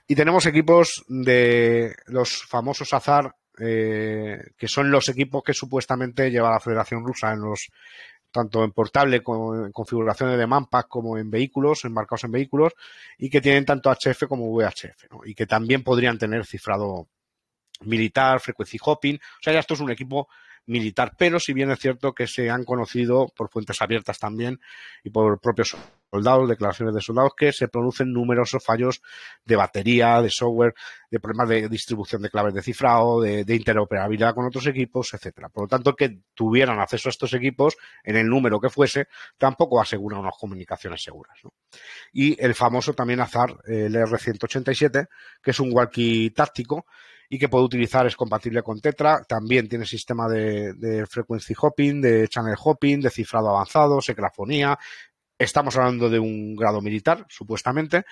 Y tenemos equipos de los famosos azar, eh, que son los equipos que supuestamente lleva la Federación Rusa en los tanto en portable como en configuraciones de Mampac como en vehículos, embarcados en vehículos, y que tienen tanto HF como VHF, y que también podrían tener cifrado militar, frequency hopping. O sea, ya esto es un equipo militar, pero si bien es cierto que se han conocido por fuentes abiertas también y por propios soldados, declaraciones de soldados, que se producen numerosos fallos de batería, de software, de problemas de distribución de claves de cifrado, de, interoperabilidad con otros equipos, etcétera. Por lo tanto, que tuvieran acceso a estos equipos en el número que fuese, tampoco asegura unas comunicaciones seguras. Y el famoso también azar, el R187, que es un walkie táctico y que puedo utilizar es compatible con Tetra. También tiene sistema de, frequency hopping, de channel hopping, de cifrado avanzado, secrafonía. Estamos hablando de un grado militar, supuestamente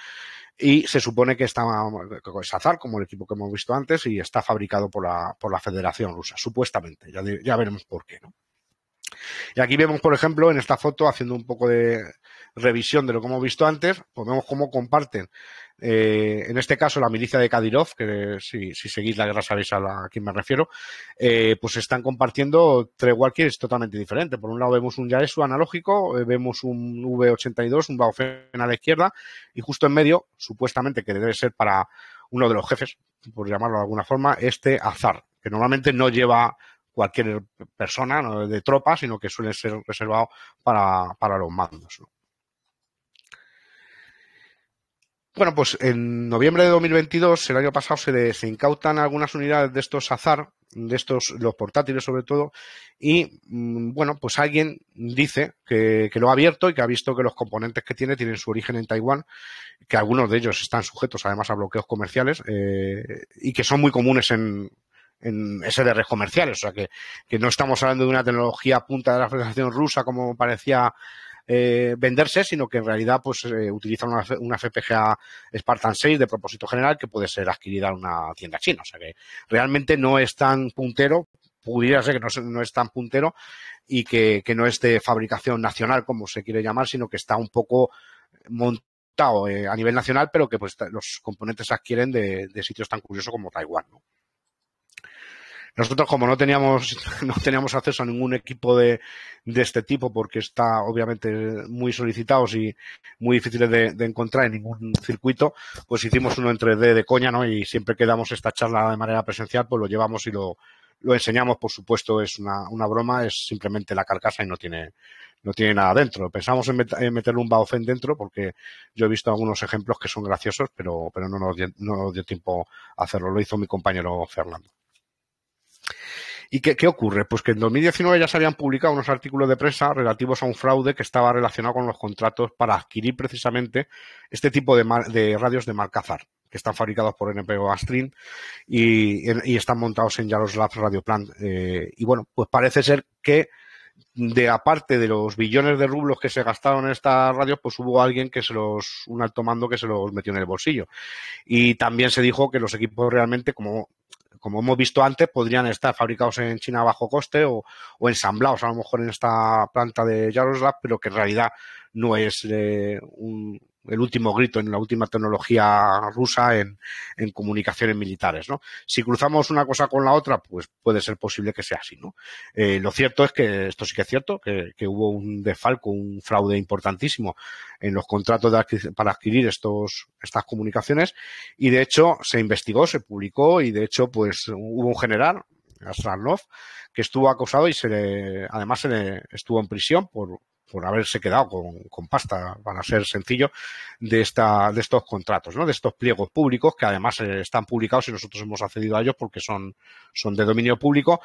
y se supone que está es azar, como el equipo que hemos visto antes, y está fabricado por la, por la Federación Rusa, supuestamente. Ya, ya veremos por qué, ¿no? Y aquí vemos, por ejemplo, en esta foto, haciendo un poco de, revisión de lo que hemos visto antes, pues vemos cómo comparten, eh, en este caso la milicia de Kadirov, que si, seguís la guerra sabéis a, quién me refiero, eh, pues están compartiendo tres walkers totalmente diferentes. Por un lado vemos un Yaesu analógico, eh, vemos un V82, un Baufen a la izquierda, y justo en medio, supuestamente que debe ser para uno de los jefes, por llamarlo de alguna forma, este Azar, que normalmente no lleva cualquier persona de tropa, sino que suele ser reservado para, los mandos. Bueno, pues en noviembre de 2022, el año pasado, se, incautan algunas unidades de estos azar, de estos, los portátiles sobre todo, y mm, bueno, pues alguien dice que, lo ha abierto y que ha visto que los componentes que tiene tienen su origen en Taiwán, que algunos de ellos están sujetos además a bloqueos comerciales eh, y que son muy comunes en, en SDRs comerciales. O sea, que, que, no estamos hablando de una tecnología punta de la Federación Rusa como parecía eh, venderse, sino que en realidad pues eh, utilizan una, una, FPGA Spartan 6 de propósito general que puede ser adquirida en una tienda china. O sea que realmente no es tan puntero, pudiera ser que no, es tan puntero y que, no es de fabricación nacional, como se quiere llamar, sino que está un poco montado eh, a nivel nacional, pero que pues los componentes adquieren de, sitios tan curiosos como Taiwán. Nosotros, como no teníamos, no teníamos acceso a ningún equipo de, de este tipo, porque está obviamente muy solicitados y muy difícil de, encontrar en ningún circuito, pues hicimos uno en 3D de coña, ¿no? Y siempre que damos esta charla de manera presencial, pues lo llevamos y lo, lo enseñamos, por supuesto, es una, una broma, es simplemente la carcasa y no tiene, no tiene nada dentro. Pensamos en, met meterle un Baofen dentro porque yo he visto algunos ejemplos que son graciosos, pero, pero no, nos dio, no nos dio tiempo hacerlo. Lo hizo mi compañero Fernando. ¿Y qué, ocurre? Pues que en 2019 ya se habían publicado unos artículos de prensa relativos a un fraude que estaba relacionado con los contratos para adquirir precisamente este tipo de, radios de Malcazar, que están fabricados por NPO Astrin y, están montados en Yaroslav Radio Plan. Eh, y bueno, pues parece ser que de aparte de los billones de rublos que se gastaron en estas radios, pues hubo alguien que se los, un alto mando que se los metió en el bolsillo. Y también se dijo que los equipos realmente, como como hemos visto antes, podrían estar fabricados en China a bajo coste o, o ensamblados a lo mejor en esta planta de Yaroslav, pero que en realidad no es eh, un, el último grito en la última tecnología rusa en, comunicaciones militares, ¿no? Si cruzamos una cosa con la otra, pues puede ser posible que sea así, ¿no? Eh, lo cierto es que, esto sí que es cierto, que, hubo un desfalco, un fraude importantísimo en los contratos para adquirir estos, estas comunicaciones y de hecho se investigó, se publicó y de hecho pues hubo un general, Asranov, que estuvo acosado y se le, además se estuvo en prisión por, por haberse quedado con, pasta, van a ser sencillo, de, esta, de estos contratos, ¿no? de estos pliegos públicos que además eh, están publicados y nosotros hemos accedido a ellos porque son, son de dominio público.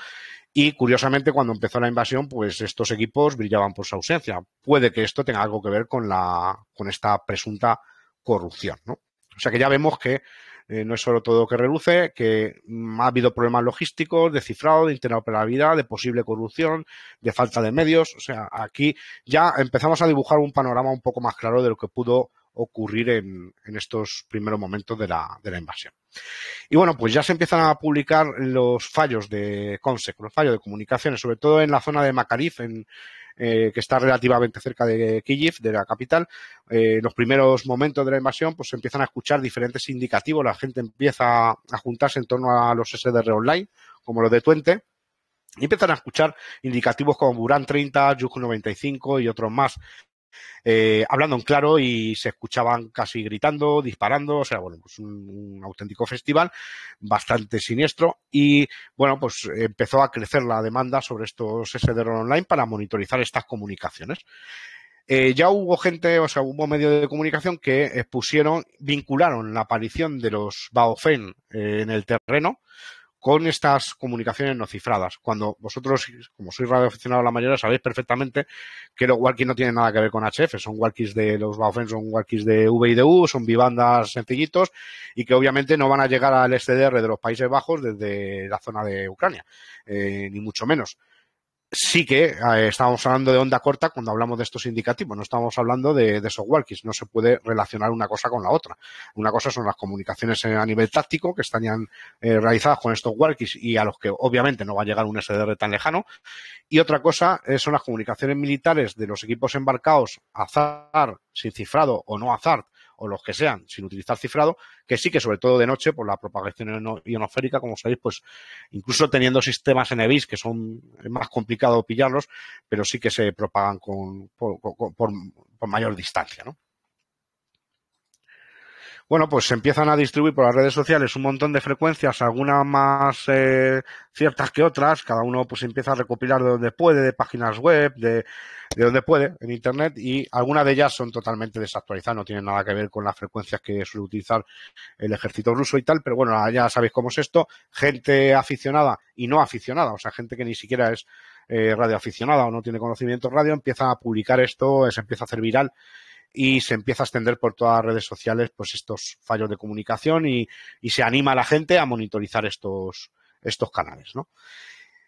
Y curiosamente, cuando empezó la invasión, pues estos equipos brillaban por su ausencia. Puede que esto tenga algo que ver con, la, con esta presunta corrupción. ¿no? O sea que ya vemos que eh, no es solo todo que reluce, que ha habido problemas logísticos, de cifrado, de interoperabilidad, de posible corrupción, de falta de medios. O sea, aquí ya empezamos a dibujar un panorama un poco más claro de lo que pudo ocurrir en, estos primeros momentos de la, de la, invasión. Y bueno, pues ya se empiezan a publicar los fallos de CONSEC, los fallos de comunicaciones, sobre todo en la zona de Macarif, en, eh, que está relativamente cerca de Kiev, de la capital, en eh, los primeros momentos de la invasión, pues se empiezan a escuchar diferentes indicativos, la gente empieza a juntarse en torno a los SDR online, como los de Twente, y empiezan a escuchar indicativos como Buran 30, y 95 y otros más. Eh, hablando en claro y se escuchaban casi gritando, disparando, o sea, bueno, pues un, auténtico festival bastante siniestro y bueno, pues empezó a crecer la demanda sobre estos SDR online para monitorizar estas comunicaciones. Eh, ya hubo gente, o sea, hubo medios de comunicación que expusieron, vincularon la aparición de los Baofen eh, en el terreno con estas comunicaciones no cifradas. Cuando vosotros, como sois radioaficionados la mayoría, sabéis perfectamente que los walkies no tienen nada que ver con HF, son walkies de los son walkies de V y son vivandas sencillitos y que obviamente no van a llegar al SDR de los Países Bajos desde la zona de Ucrania, eh, ni mucho menos sí que eh, estamos hablando de onda corta cuando hablamos de estos indicativos, no estamos hablando de, esos walkies. no se puede relacionar una cosa con la otra. Una cosa son las comunicaciones eh, a nivel táctico que estarían eh, realizadas con estos walkies y a los que obviamente no va a llegar un SDR tan lejano. Y otra cosa son las comunicaciones militares de los equipos embarcados azar, sin cifrado o no azar, o los que sean, sin utilizar cifrado, que sí que sobre todo de noche, por la propagación ionosférica, como sabéis, pues incluso teniendo sistemas NBIS, que son más complicado pillarlos, pero sí que se propagan con, por mayor distancia, ¿no? Bueno, pues se empiezan a distribuir por las redes sociales un montón de frecuencias, algunas más eh, ciertas que otras, cada uno pues empieza a recopilar de donde puede, de páginas web, de, de donde puede, en internet, y algunas de ellas son totalmente desactualizadas, no tienen nada que ver con las frecuencias que suele utilizar el ejército ruso y tal, pero bueno, ya sabéis cómo es esto, gente aficionada y no aficionada, o sea, gente que ni siquiera es eh, radioaficionada o no tiene conocimiento radio, empieza a publicar esto, se empieza a hacer viral y se empieza a extender por todas las redes sociales pues, estos fallos de comunicación y, se anima a la gente a monitorizar estos, canales,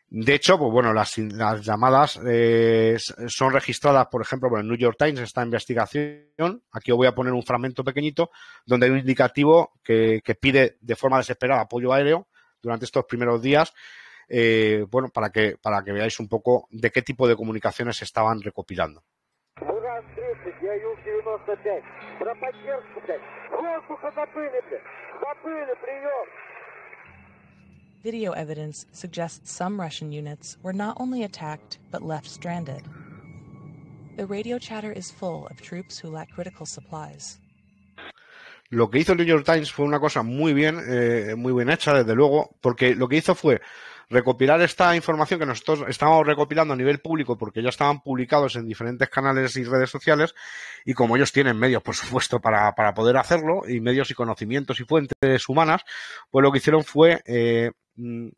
De hecho, pues, bueno, las, llamadas eh, son registradas, por ejemplo, por el New York Times, esta investigación. Aquí os voy a poner un fragmento pequeñito donde hay un indicativo que, pide de forma desesperada apoyo aéreo durante estos primeros días, eh, bueno, para que, para que veáis un poco de qué tipo de comunicaciones se estaban recopilando. Video evidence suggests some Russian units were not only attacked, but left stranded. The radio chatter is full of troops who lack critical supplies. Lo que hizo el New York Times fue una cosa muy bien, eh, muy bien hecha, desde luego, porque lo que hizo fue recopilar esta información que nosotros estábamos recopilando a nivel público porque ya estaban publicados en diferentes canales y redes sociales y como ellos tienen medios, por supuesto, para, poder hacerlo y medios y conocimientos y fuentes humanas, pues lo que hicieron fue eh, mm,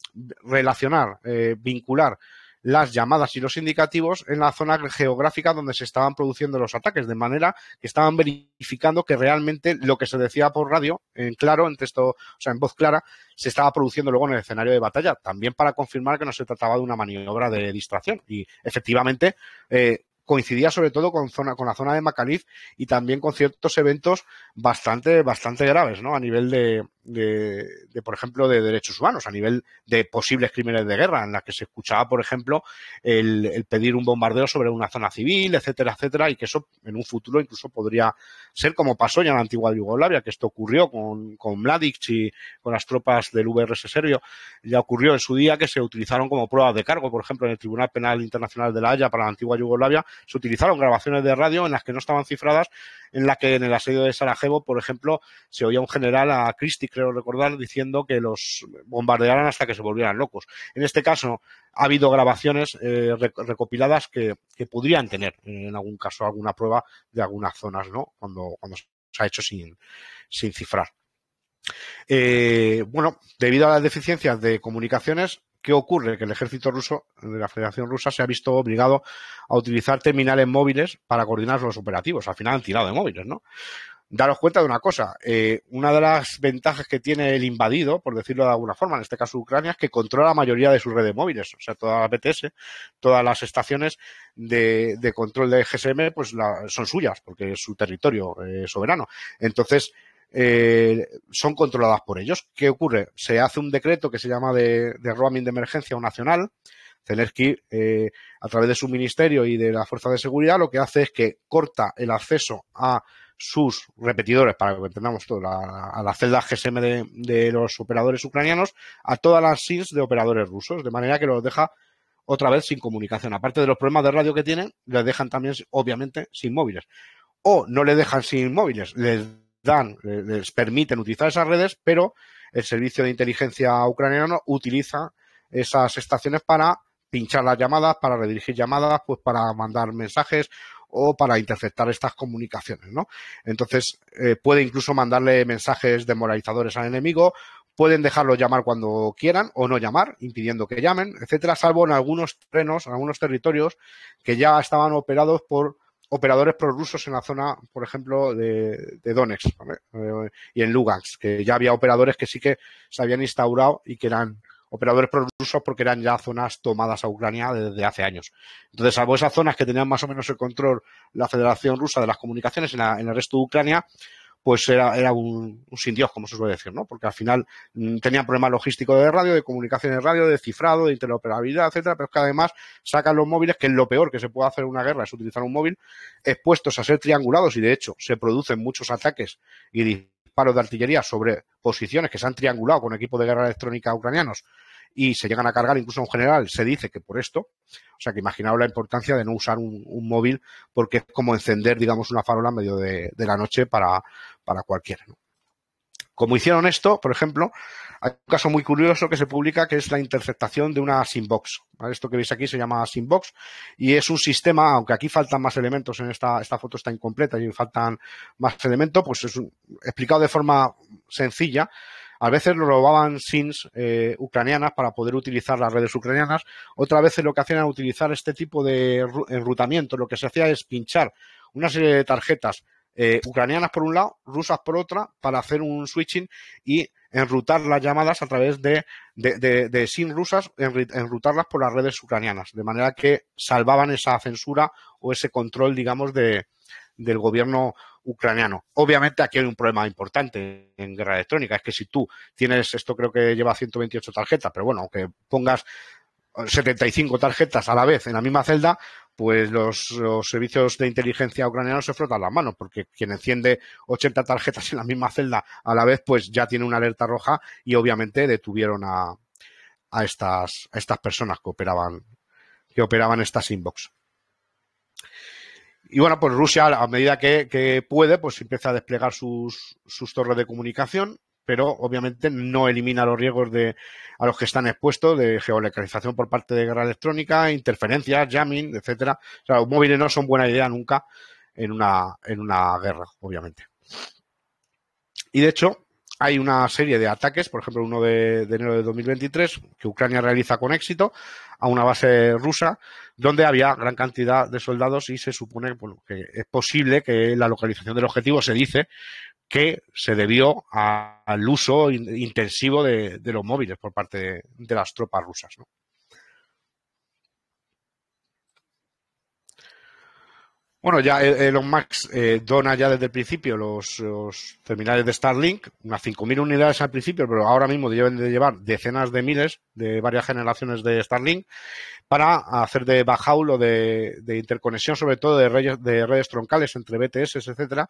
relacionar, eh, vincular las llamadas y los indicativos en la zona geográfica donde se estaban produciendo los ataques, de manera que estaban verificando que realmente lo que se decía por radio, en claro, en texto, o sea, en voz clara, se estaba produciendo luego en el escenario de batalla, también para confirmar que no se trataba de una maniobra de distracción. Y efectivamente, eh, coincidía sobre todo con zona con la zona de Macaliz y también con ciertos eventos bastante bastante graves no a nivel de, de, por ejemplo, de derechos humanos, a nivel de posibles crímenes de guerra, en las que se escuchaba, por ejemplo, el, pedir un bombardeo sobre una zona civil, etcétera, etcétera, y que eso en un futuro incluso podría ser como pasó ya en la antigua Yugoslavia, que esto ocurrió con, con Mladic y con las tropas del VRS serbio, ya ocurrió en su día que se utilizaron como pruebas de cargo, por ejemplo, en el Tribunal Penal Internacional de la Haya para la antigua Yugoslavia, se utilizaron grabaciones de radio en las que no estaban cifradas, en las que en el asedio de Sarajevo, por ejemplo, se oía un general a Christie creo recordar, diciendo que los bombardearan hasta que se volvieran locos. En este caso, ha habido grabaciones eh, recopiladas que, podrían tener, eh, en algún caso, alguna prueba de algunas zonas, ¿no? Cuando, cuando se ha hecho sin, sin cifrar. Eh, bueno, debido a las deficiencias de comunicaciones, ¿qué ocurre? Que el ejército ruso de la Federación Rusa se ha visto obligado a utilizar terminales móviles para coordinar los operativos. Al final han tirado de móviles, ¿no? daros cuenta de una cosa, eh, una de las ventajas que tiene el invadido, por decirlo de alguna forma, en este caso Ucrania, es que controla la mayoría de sus redes móviles, o sea, todas las BTS, todas las estaciones de, control de GSM, pues son suyas, porque es su territorio eh, soberano. Entonces, eh, son controladas por ellos. ¿Qué ocurre? Se hace un decreto que se llama de, roaming de emergencia o nacional. Zelensky, a través de su ministerio y de la Fuerza de Seguridad, lo que hace es que corta el acceso a sus repetidores, para que entendamos todo, a, a las celdas GSM de, los operadores ucranianos, a todas las SINs de operadores rusos, de manera que los deja otra vez sin comunicación. Aparte de los problemas de radio que tienen, les dejan también, obviamente, sin móviles. O no les dejan sin móviles, les dan, les permiten utilizar esas redes, pero el servicio de inteligencia ucraniano utiliza esas estaciones para pinchar las llamadas, para redirigir llamadas, pues para mandar mensajes o para interceptar estas comunicaciones, ¿no? Entonces, eh, puede incluso mandarle mensajes demoralizadores al enemigo, pueden dejarlo llamar cuando quieran o no llamar, impidiendo que llamen, etcétera, salvo en algunos terrenos, en algunos territorios que ya estaban operados por operadores prorrusos en la zona, por ejemplo, de, Donetsk eh, y en Lugansk, que ya había operadores que sí que se habían instaurado y que eran operadores pro-rusos porque eran ya zonas tomadas a Ucrania desde hace años. Entonces, salvo esas zonas que tenían más o menos el control la Federación Rusa de las comunicaciones en, el resto de Ucrania, pues era, un, un, sin Dios, como se suele decir, ¿no? Porque al final mm, tenían problemas logísticos de radio, de comunicaciones de radio, de cifrado, de interoperabilidad, etcétera, pero es que además sacan los móviles, que es lo peor que se puede hacer en una guerra, es utilizar un móvil, expuestos a ser triangulados y de hecho se producen muchos ataques y disparos de artillería sobre posiciones que se han triangulado con equipos de guerra electrónica ucranianos y se llegan a cargar incluso en general. Se dice que por esto, o sea que imaginaos la importancia de no usar un, móvil porque es como encender, digamos, una farola en medio de, la noche para, cualquiera. Como hicieron esto, por ejemplo, hay un caso muy curioso que se publica que es la interceptación de una Simbox. Esto que veis aquí se llama Simbox y es un sistema, aunque aquí faltan más elementos, en esta, esta foto está incompleta y faltan más elementos, pues es explicado de forma sencilla, a veces lo robaban SINs eh, ucranianas para poder utilizar las redes ucranianas. Otra vez lo que hacían era utilizar este tipo de enrutamiento. Lo que se hacía es pinchar una serie de tarjetas eh, ucranianas por un lado, rusas por otra, para hacer un switching y enrutar las llamadas a través de, de, de, rusas, enrutarlas por las redes ucranianas, de manera que salvaban esa censura o ese control, digamos, de, del gobierno ucraniano. Obviamente aquí hay un problema importante en guerra electrónica, es que si tú tienes, esto creo que lleva 128 tarjetas, pero bueno, aunque pongas 75 eh, tarjetas a la vez en la misma celda, pues los, servicios de inteligencia ucraniano se frotan las manos, porque quien enciende 80 tarjetas en la misma celda a la vez, pues ya tiene una alerta roja y obviamente detuvieron a, estas, estas personas que operaban, que operaban estas inbox. Y bueno, pues Rusia, a medida que, puede, pues empieza a desplegar sus, torres de comunicación, pero obviamente no elimina los riesgos de, a los que están expuestos de geolocalización por parte de guerra electrónica, interferencias, jamming, etcétera. O sea, los móviles no son buena idea nunca en una, en una guerra, obviamente. Y de hecho, hay una serie de ataques, por ejemplo, uno de, de, enero de 2023, que Ucrania realiza con éxito a una base rusa, donde había gran cantidad de soldados y se supone bueno, que es posible que la localización del objetivo se dice que se debió al uso intensivo de, los móviles por parte de, de las tropas rusas. ¿no? Bueno, ya eh, Elon Max eh, dona ya desde el principio los, terminales de Starlink, unas 5.000 unidades al principio, pero ahora mismo deben de llevar decenas de miles de varias generaciones de Starlink para hacer de o de, de interconexión, sobre todo de redes, troncales entre BTS, etcétera,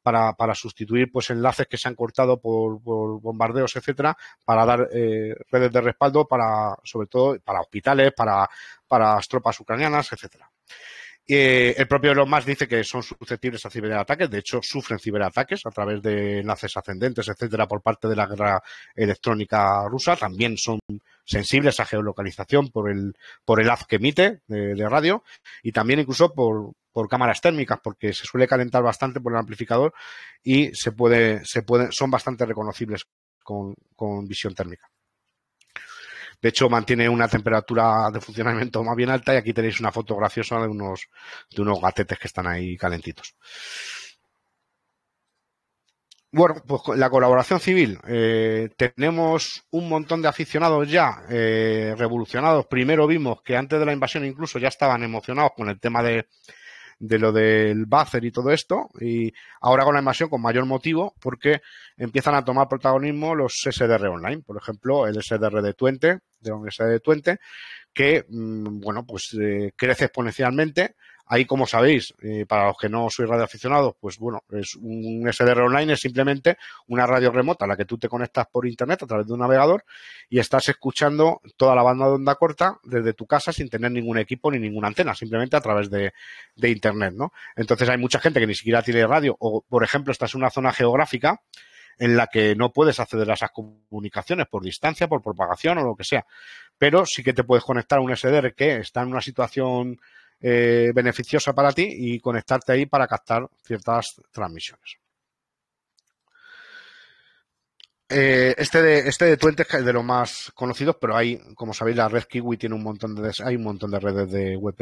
para, sustituir pues enlaces que se han cortado por, bombardeos, etcétera, para dar eh, redes de respaldo para, sobre todo, para hospitales, para las tropas ucranianas, etcétera. Eh, el propio Elon Musk dice que son susceptibles a ciberataques, de hecho sufren ciberataques a través de enlaces ascendentes, etcétera, por parte de la guerra electrónica rusa. También son sensibles a geolocalización por el por el haz que emite eh, de, radio y también incluso por, cámaras térmicas, porque se suele calentar bastante por el amplificador y se puede, se pueden son bastante reconocibles con visión térmica. De hecho, mantiene una temperatura de funcionamiento más bien alta y aquí tenéis una foto graciosa de unos, de unos gatetes que están ahí calentitos. Bueno, pues la colaboración civil. Eh, tenemos un montón de aficionados ya eh, revolucionados. Primero vimos que antes de la invasión incluso ya estaban emocionados con el tema de, de lo del buzzer y todo esto. Y ahora con la invasión, con mayor motivo, porque empiezan a tomar protagonismo los SDR online. Por ejemplo, el SDR de Twente, de la Universidad de Twente, que, mm, bueno, pues eh, crece exponencialmente Ahí, como sabéis, eh, para los que no sois radioaficionados, pues bueno, es un SDR online, es simplemente una radio remota a la que tú te conectas por internet a través de un navegador y estás escuchando toda la banda de onda corta desde tu casa sin tener ningún equipo ni ninguna antena, simplemente a través de, de internet, ¿no? Entonces hay mucha gente que ni siquiera tiene radio o, por ejemplo, estás en una zona geográfica en la que no puedes acceder a esas comunicaciones por distancia, por propagación o lo que sea. Pero sí que te puedes conectar a un SDR que está en una situación eh, beneficiosa para ti y conectarte ahí para captar ciertas transmisiones. Eh, este de este de es de los más conocidos, pero hay, como sabéis, la red Kiwi tiene un montón de hay un montón de redes de web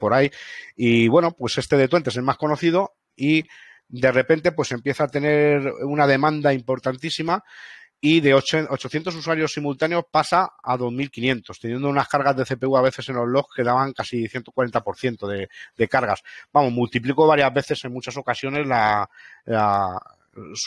por ahí y bueno, pues este de Twente es el más conocido y de repente pues empieza a tener una demanda importantísima y de 800 usuarios simultáneos pasa a 2.500, teniendo unas cargas de CPU a veces en los logs que daban casi 140% de, de cargas. Vamos, multiplicó varias veces en muchas ocasiones la,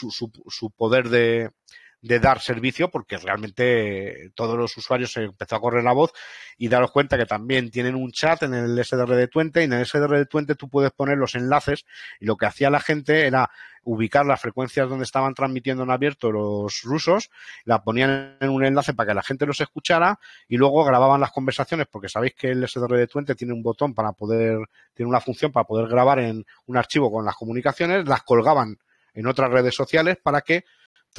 su, poder de, de dar servicio porque realmente todos los usuarios se empezó a correr la voz y daros cuenta que también tienen un chat en el SDR de Twente y en el SDR de Twente tú puedes poner los enlaces y lo que hacía la gente era ubicar las frecuencias donde estaban transmitiendo en abierto los rusos, las ponían en un enlace para que la gente los escuchara y luego grababan las conversaciones porque sabéis que el SDR de Twente tiene un botón para poder, tiene una función para poder grabar en un archivo con las comunicaciones, las colgaban en otras redes sociales para que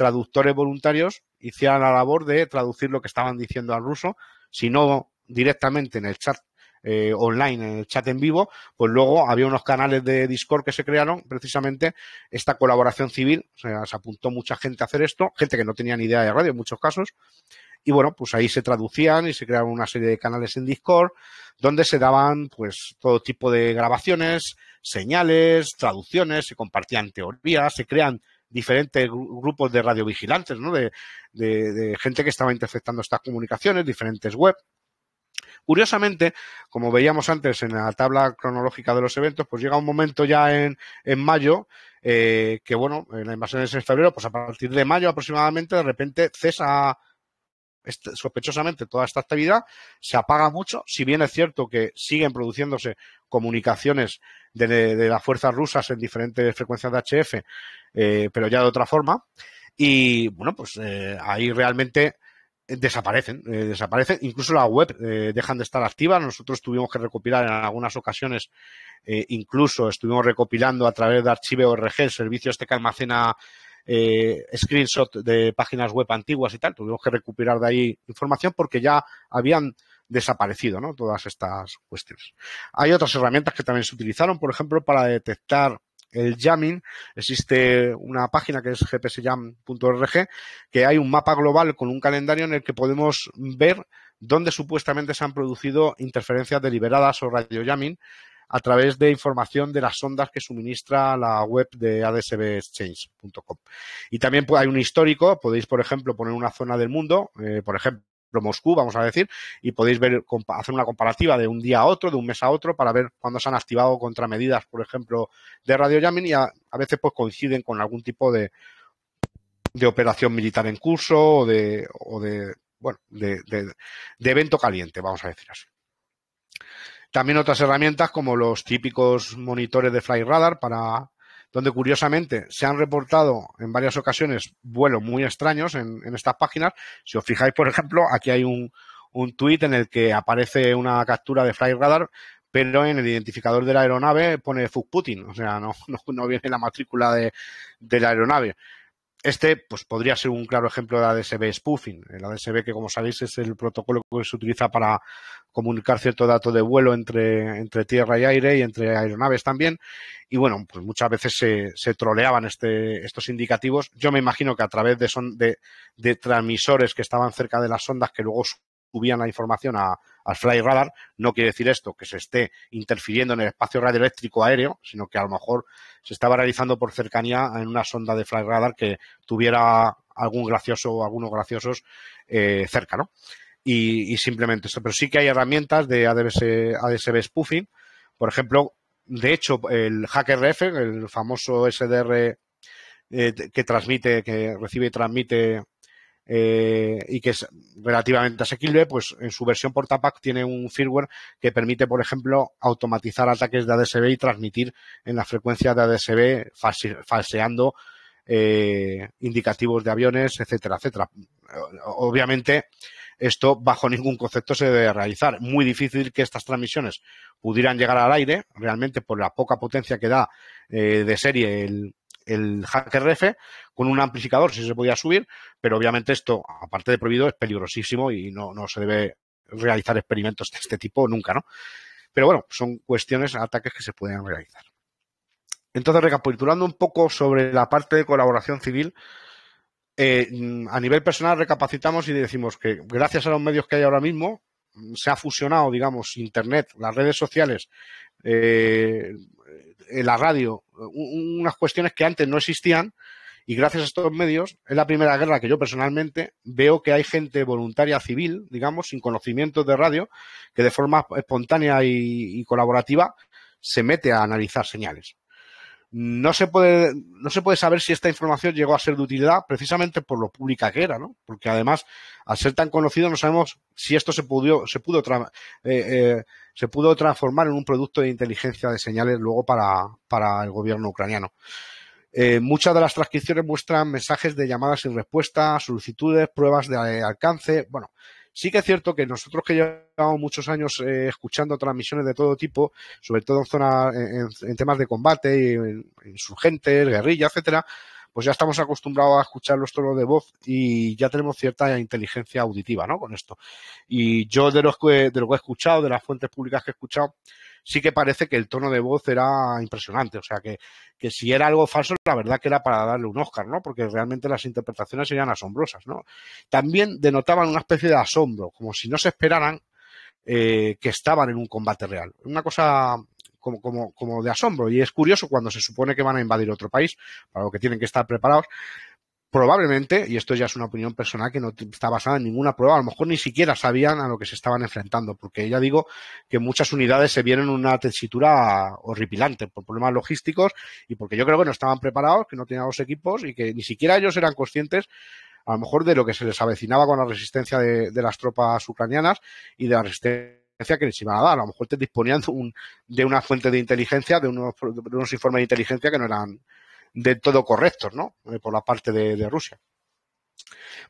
traductores voluntarios hicieran la labor de traducir lo que estaban diciendo al ruso, sino directamente en el chat eh, online, en el chat en vivo, pues luego había unos canales de Discord que se crearon precisamente esta colaboración civil, se apuntó mucha gente a hacer esto, gente que no tenía ni idea de radio en muchos casos, y bueno, pues ahí se traducían y se crearon una serie de canales en Discord donde se daban pues todo tipo de grabaciones, señales, traducciones, se compartían teorías, se crean diferentes grupos de radiovigilantes, ¿no? De, gente que estaba interceptando estas comunicaciones, diferentes web. Curiosamente, como veíamos antes en la tabla cronológica de los eventos, pues llega un momento ya en, mayo, eh, que bueno, la invasión es en febrero, pues a partir de mayo aproximadamente, de repente cesa este, sospechosamente toda esta actividad se apaga mucho, si bien es cierto que siguen produciéndose comunicaciones de, las fuerzas rusas en diferentes frecuencias de HF, eh, pero ya de otra forma. Y bueno, pues eh, ahí realmente desaparecen, eh, desaparecen, incluso la web dejan de estar activas, nosotros tuvimos que recopilar en algunas ocasiones, incluso estuvimos recopilando a través de archivo ORG el servicio este que almacena eh, screenshot de páginas web antiguas y tal. Tuvimos que recuperar de ahí información porque ya habían desaparecido, ¿no? Todas estas cuestiones. Hay otras herramientas que también se utilizaron, por ejemplo, para detectar el jamming. Existe una página que es gpsjam.org que hay un mapa global con un calendario en el que podemos ver dónde supuestamente se han producido interferencias deliberadas o radio jamming a través de información de las ondas que suministra la web de adsbexchange.com. Y también hay un histórico, podéis, por ejemplo, poner una zona del mundo, eh, por ejemplo, Moscú, vamos a decir, y podéis ver, hacer una comparativa de un día a otro, de un mes a otro, para ver cuándo se han activado contramedidas, por ejemplo, de Radio y a, veces pues coinciden con algún tipo de, operación militar en curso o de, de bueno, de evento caliente, vamos a decir así. También otras herramientas como los típicos monitores de FlyRadar para donde curiosamente se han reportado en varias ocasiones vuelos muy extraños en, estas páginas. Si os fijáis, por ejemplo, aquí hay un, un tuit en el que aparece una captura de FlyRadar, pero en el identificador de la aeronave pone Fug Putin, o sea, no, no, viene la matrícula de, de la aeronave este pues, podría ser un claro ejemplo de ADSB spoofing. El ADSB, que como sabéis, es el protocolo que se utiliza para comunicar cierto dato de vuelo entre, entre tierra y aire y entre aeronaves también. Y bueno, pues muchas veces se, se troleaban este, estos indicativos. Yo me imagino que a través de, son, de, de transmisores que estaban cerca de las ondas que luego subían la información a, al fly radar. No quiere decir esto que se esté interfiriendo en el espacio radioeléctrico aéreo, sino que a lo mejor se estaba realizando por cercanía en una sonda de fly radar que tuviera algún gracioso o algunos graciosos eh, cerca, ¿no? Y, simplemente eso. Pero sí que hay herramientas de ADS, ADSB spoofing. Por ejemplo, de hecho, el HackerRF, el famoso SDR eh, que transmite, que recibe y transmite eh, y que es relativamente asequible, pues en su versión portapack tiene un firmware que permite, por ejemplo, automatizar ataques de ADSB y transmitir en la frecuencia de ADSB falseando eh, indicativos de aviones, etcétera, etcétera. Obviamente, esto bajo ningún concepto se debe realizar. Muy difícil que estas transmisiones pudieran llegar al aire, realmente por la poca potencia que da eh, de serie el, el hacker ref con un amplificador si se podía subir, pero obviamente esto, aparte de prohibido, es peligrosísimo y no, se debe realizar experimentos de este tipo nunca, ¿no? Pero bueno, son cuestiones, ataques que se pueden realizar. Entonces, recapitulando un poco sobre la parte de colaboración civil, eh, a nivel personal recapacitamos y decimos que gracias a los medios que hay ahora mismo, se ha fusionado, digamos, Internet, las redes sociales, eh, eh, la radio unas cuestiones que antes no existían y gracias a estos medios es la primera guerra que yo personalmente veo que hay gente voluntaria civil, digamos, sin conocimiento de radio, que de forma espontánea y, y colaborativa se mete a analizar señales no se puede, no se puede saber si esta información llegó a ser de utilidad precisamente por lo pública que era, ¿no? Porque además, al ser tan conocido, no sabemos si esto se pudo, se pudo, eh, eh, se pudo transformar en un producto de inteligencia de señales luego para, el gobierno ucraniano. Eh, muchas de las transcripciones muestran mensajes de llamadas sin respuesta, solicitudes, pruebas de alcance. Bueno, Sí que es cierto que nosotros que llevamos muchos años eh, escuchando transmisiones de todo tipo, sobre todo en, en, temas de combate, en, insurgentes, guerrilla, etcétera, pues ya estamos acostumbrados a escuchar los tonos de voz y ya tenemos cierta inteligencia auditiva, ¿no? Con esto. Y yo de lo que he escuchado, de las fuentes públicas que he escuchado, sí que parece que el tono de voz era impresionante. O sea, que, si era algo falso, la verdad que era para darle un Oscar, ¿no? Porque realmente las interpretaciones eran asombrosas, ¿no? También denotaban una especie de asombro, como si no se esperaran eh, que estaban en un combate real. Una cosa como, como, como de asombro. Y es curioso cuando se supone que van a invadir otro país, para lo que tienen que estar preparados, probablemente, y esto ya es una opinión personal que no está basada en ninguna prueba, a lo mejor ni siquiera sabían a lo que se estaban enfrentando, porque ya digo que muchas unidades se vieron en una tesitura horripilante por problemas logísticos y porque yo creo que no estaban preparados, que no tenían los equipos y que ni siquiera ellos eran conscientes a lo mejor de lo que se les avecinaba con la resistencia de, de las tropas ucranianas y de la resistencia que les iban a dar. A lo mejor te disponían de, una fuente de inteligencia, de unos informes de inteligencia que no eran de todo correctos, ¿no? Eh, por la parte de, Rusia.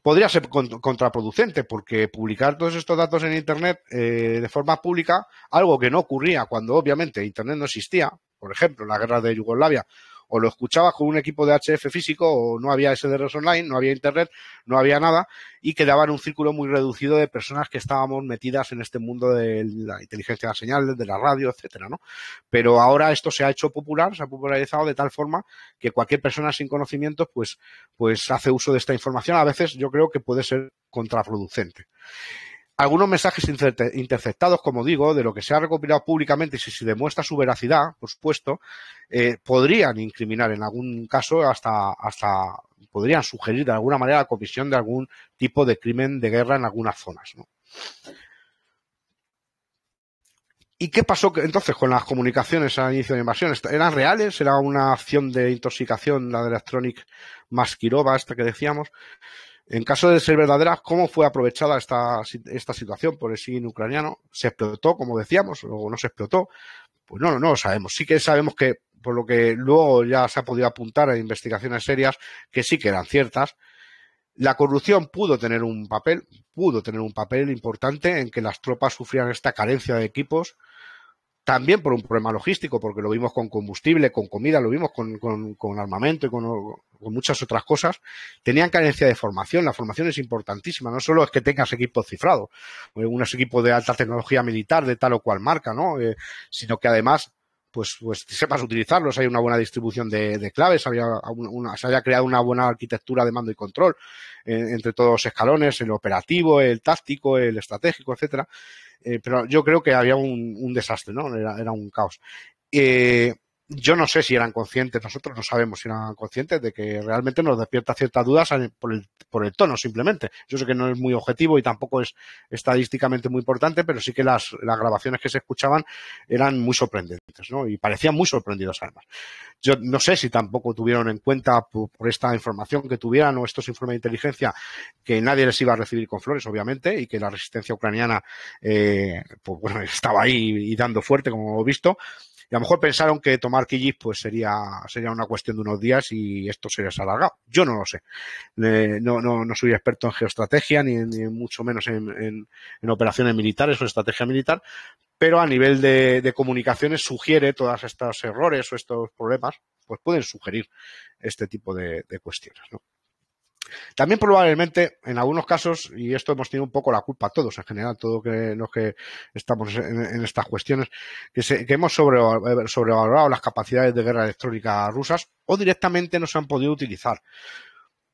Podría ser contraproducente porque publicar todos estos datos en Internet eh, de forma pública, algo que no ocurría cuando obviamente Internet no existía, por ejemplo, la guerra de Yugoslavia o lo escuchabas con un equipo de HF físico, o no había SDRs online, no había internet, no había nada, y quedaba en un círculo muy reducido de personas que estábamos metidas en este mundo de la inteligencia de las señales, de la radio, etcétera, Pero ahora esto se ha hecho popular, se ha popularizado de tal forma que cualquier persona sin conocimientos, pues, pues hace uso de esta información. A veces yo creo que puede ser contraproducente algunos mensajes interceptados, como digo, de lo que se ha recopilado públicamente, y si se demuestra su veracidad, por supuesto, eh, podrían incriminar en algún caso hasta, hasta, podrían sugerir de alguna manera la comisión de algún tipo de crimen de guerra en algunas zonas. ¿Y qué pasó entonces con las comunicaciones al inicio de la invasión? ¿Eran reales? ¿Era una acción de intoxicación, la de Electronic Maskirova, esta que decíamos? En caso de ser verdaderas, ¿cómo fue aprovechada esta, esta situación por el signo ucraniano? ¿Se explotó, como decíamos, o no se explotó? Pues no, no, no lo sabemos. Sí que sabemos que, por lo que luego ya se ha podido apuntar a investigaciones serias, que sí que eran ciertas. La corrupción pudo tener un papel, pudo tener un papel importante en que las tropas sufrieran esta carencia de equipos, también por un problema logístico, porque lo vimos con combustible, con comida, lo vimos con armamento y con, con muchas otras cosas, tenían carencia de formación. La formación es importantísima, no solo es que tengas equipos cifrados, eh, unos equipos de alta tecnología militar de tal o cual marca, ¿no? Eh, sino que además pues, pues sepas utilizarlos, hay una buena distribución de, claves, había una, se haya creado una buena arquitectura de mando y control eh, entre todos los escalones, el operativo, el táctico, el estratégico, etcétera. pero yo creo que había un, desastre, ¿no? Era, un caos yo no sé si eran conscientes, nosotros no sabemos si eran conscientes de que realmente nos despierta ciertas dudas por el, por el tono simplemente. Yo sé que no es muy objetivo y tampoco es estadísticamente muy importante, pero sí que las, grabaciones que se escuchaban eran muy sorprendentes, ¿no? Y parecían muy sorprendidos además. Yo no sé si tampoco tuvieron en cuenta por, esta información que tuvieran o estos informes de inteligencia que nadie les iba a recibir con flores, obviamente, y que la resistencia ucraniana, eh, pues bueno, estaba ahí y dando fuerte, como hemos visto y a lo mejor pensaron que tomar Killis pues sería, sería una cuestión de unos días y esto sería alargado. Yo no lo sé. Eh, no, no, no, soy experto en geoestrategia, ni, ni mucho menos en, operaciones militares o estrategia militar, pero a nivel de, comunicaciones sugiere todos estos errores o estos problemas, pues pueden sugerir este tipo de, de cuestiones, ¿no? También probablemente, en algunos casos, y esto hemos tenido un poco la culpa todos en general, todos los que estamos en, estas cuestiones, que, hemos sobrevalorado las capacidades de guerra electrónica rusas o directamente no se han podido utilizar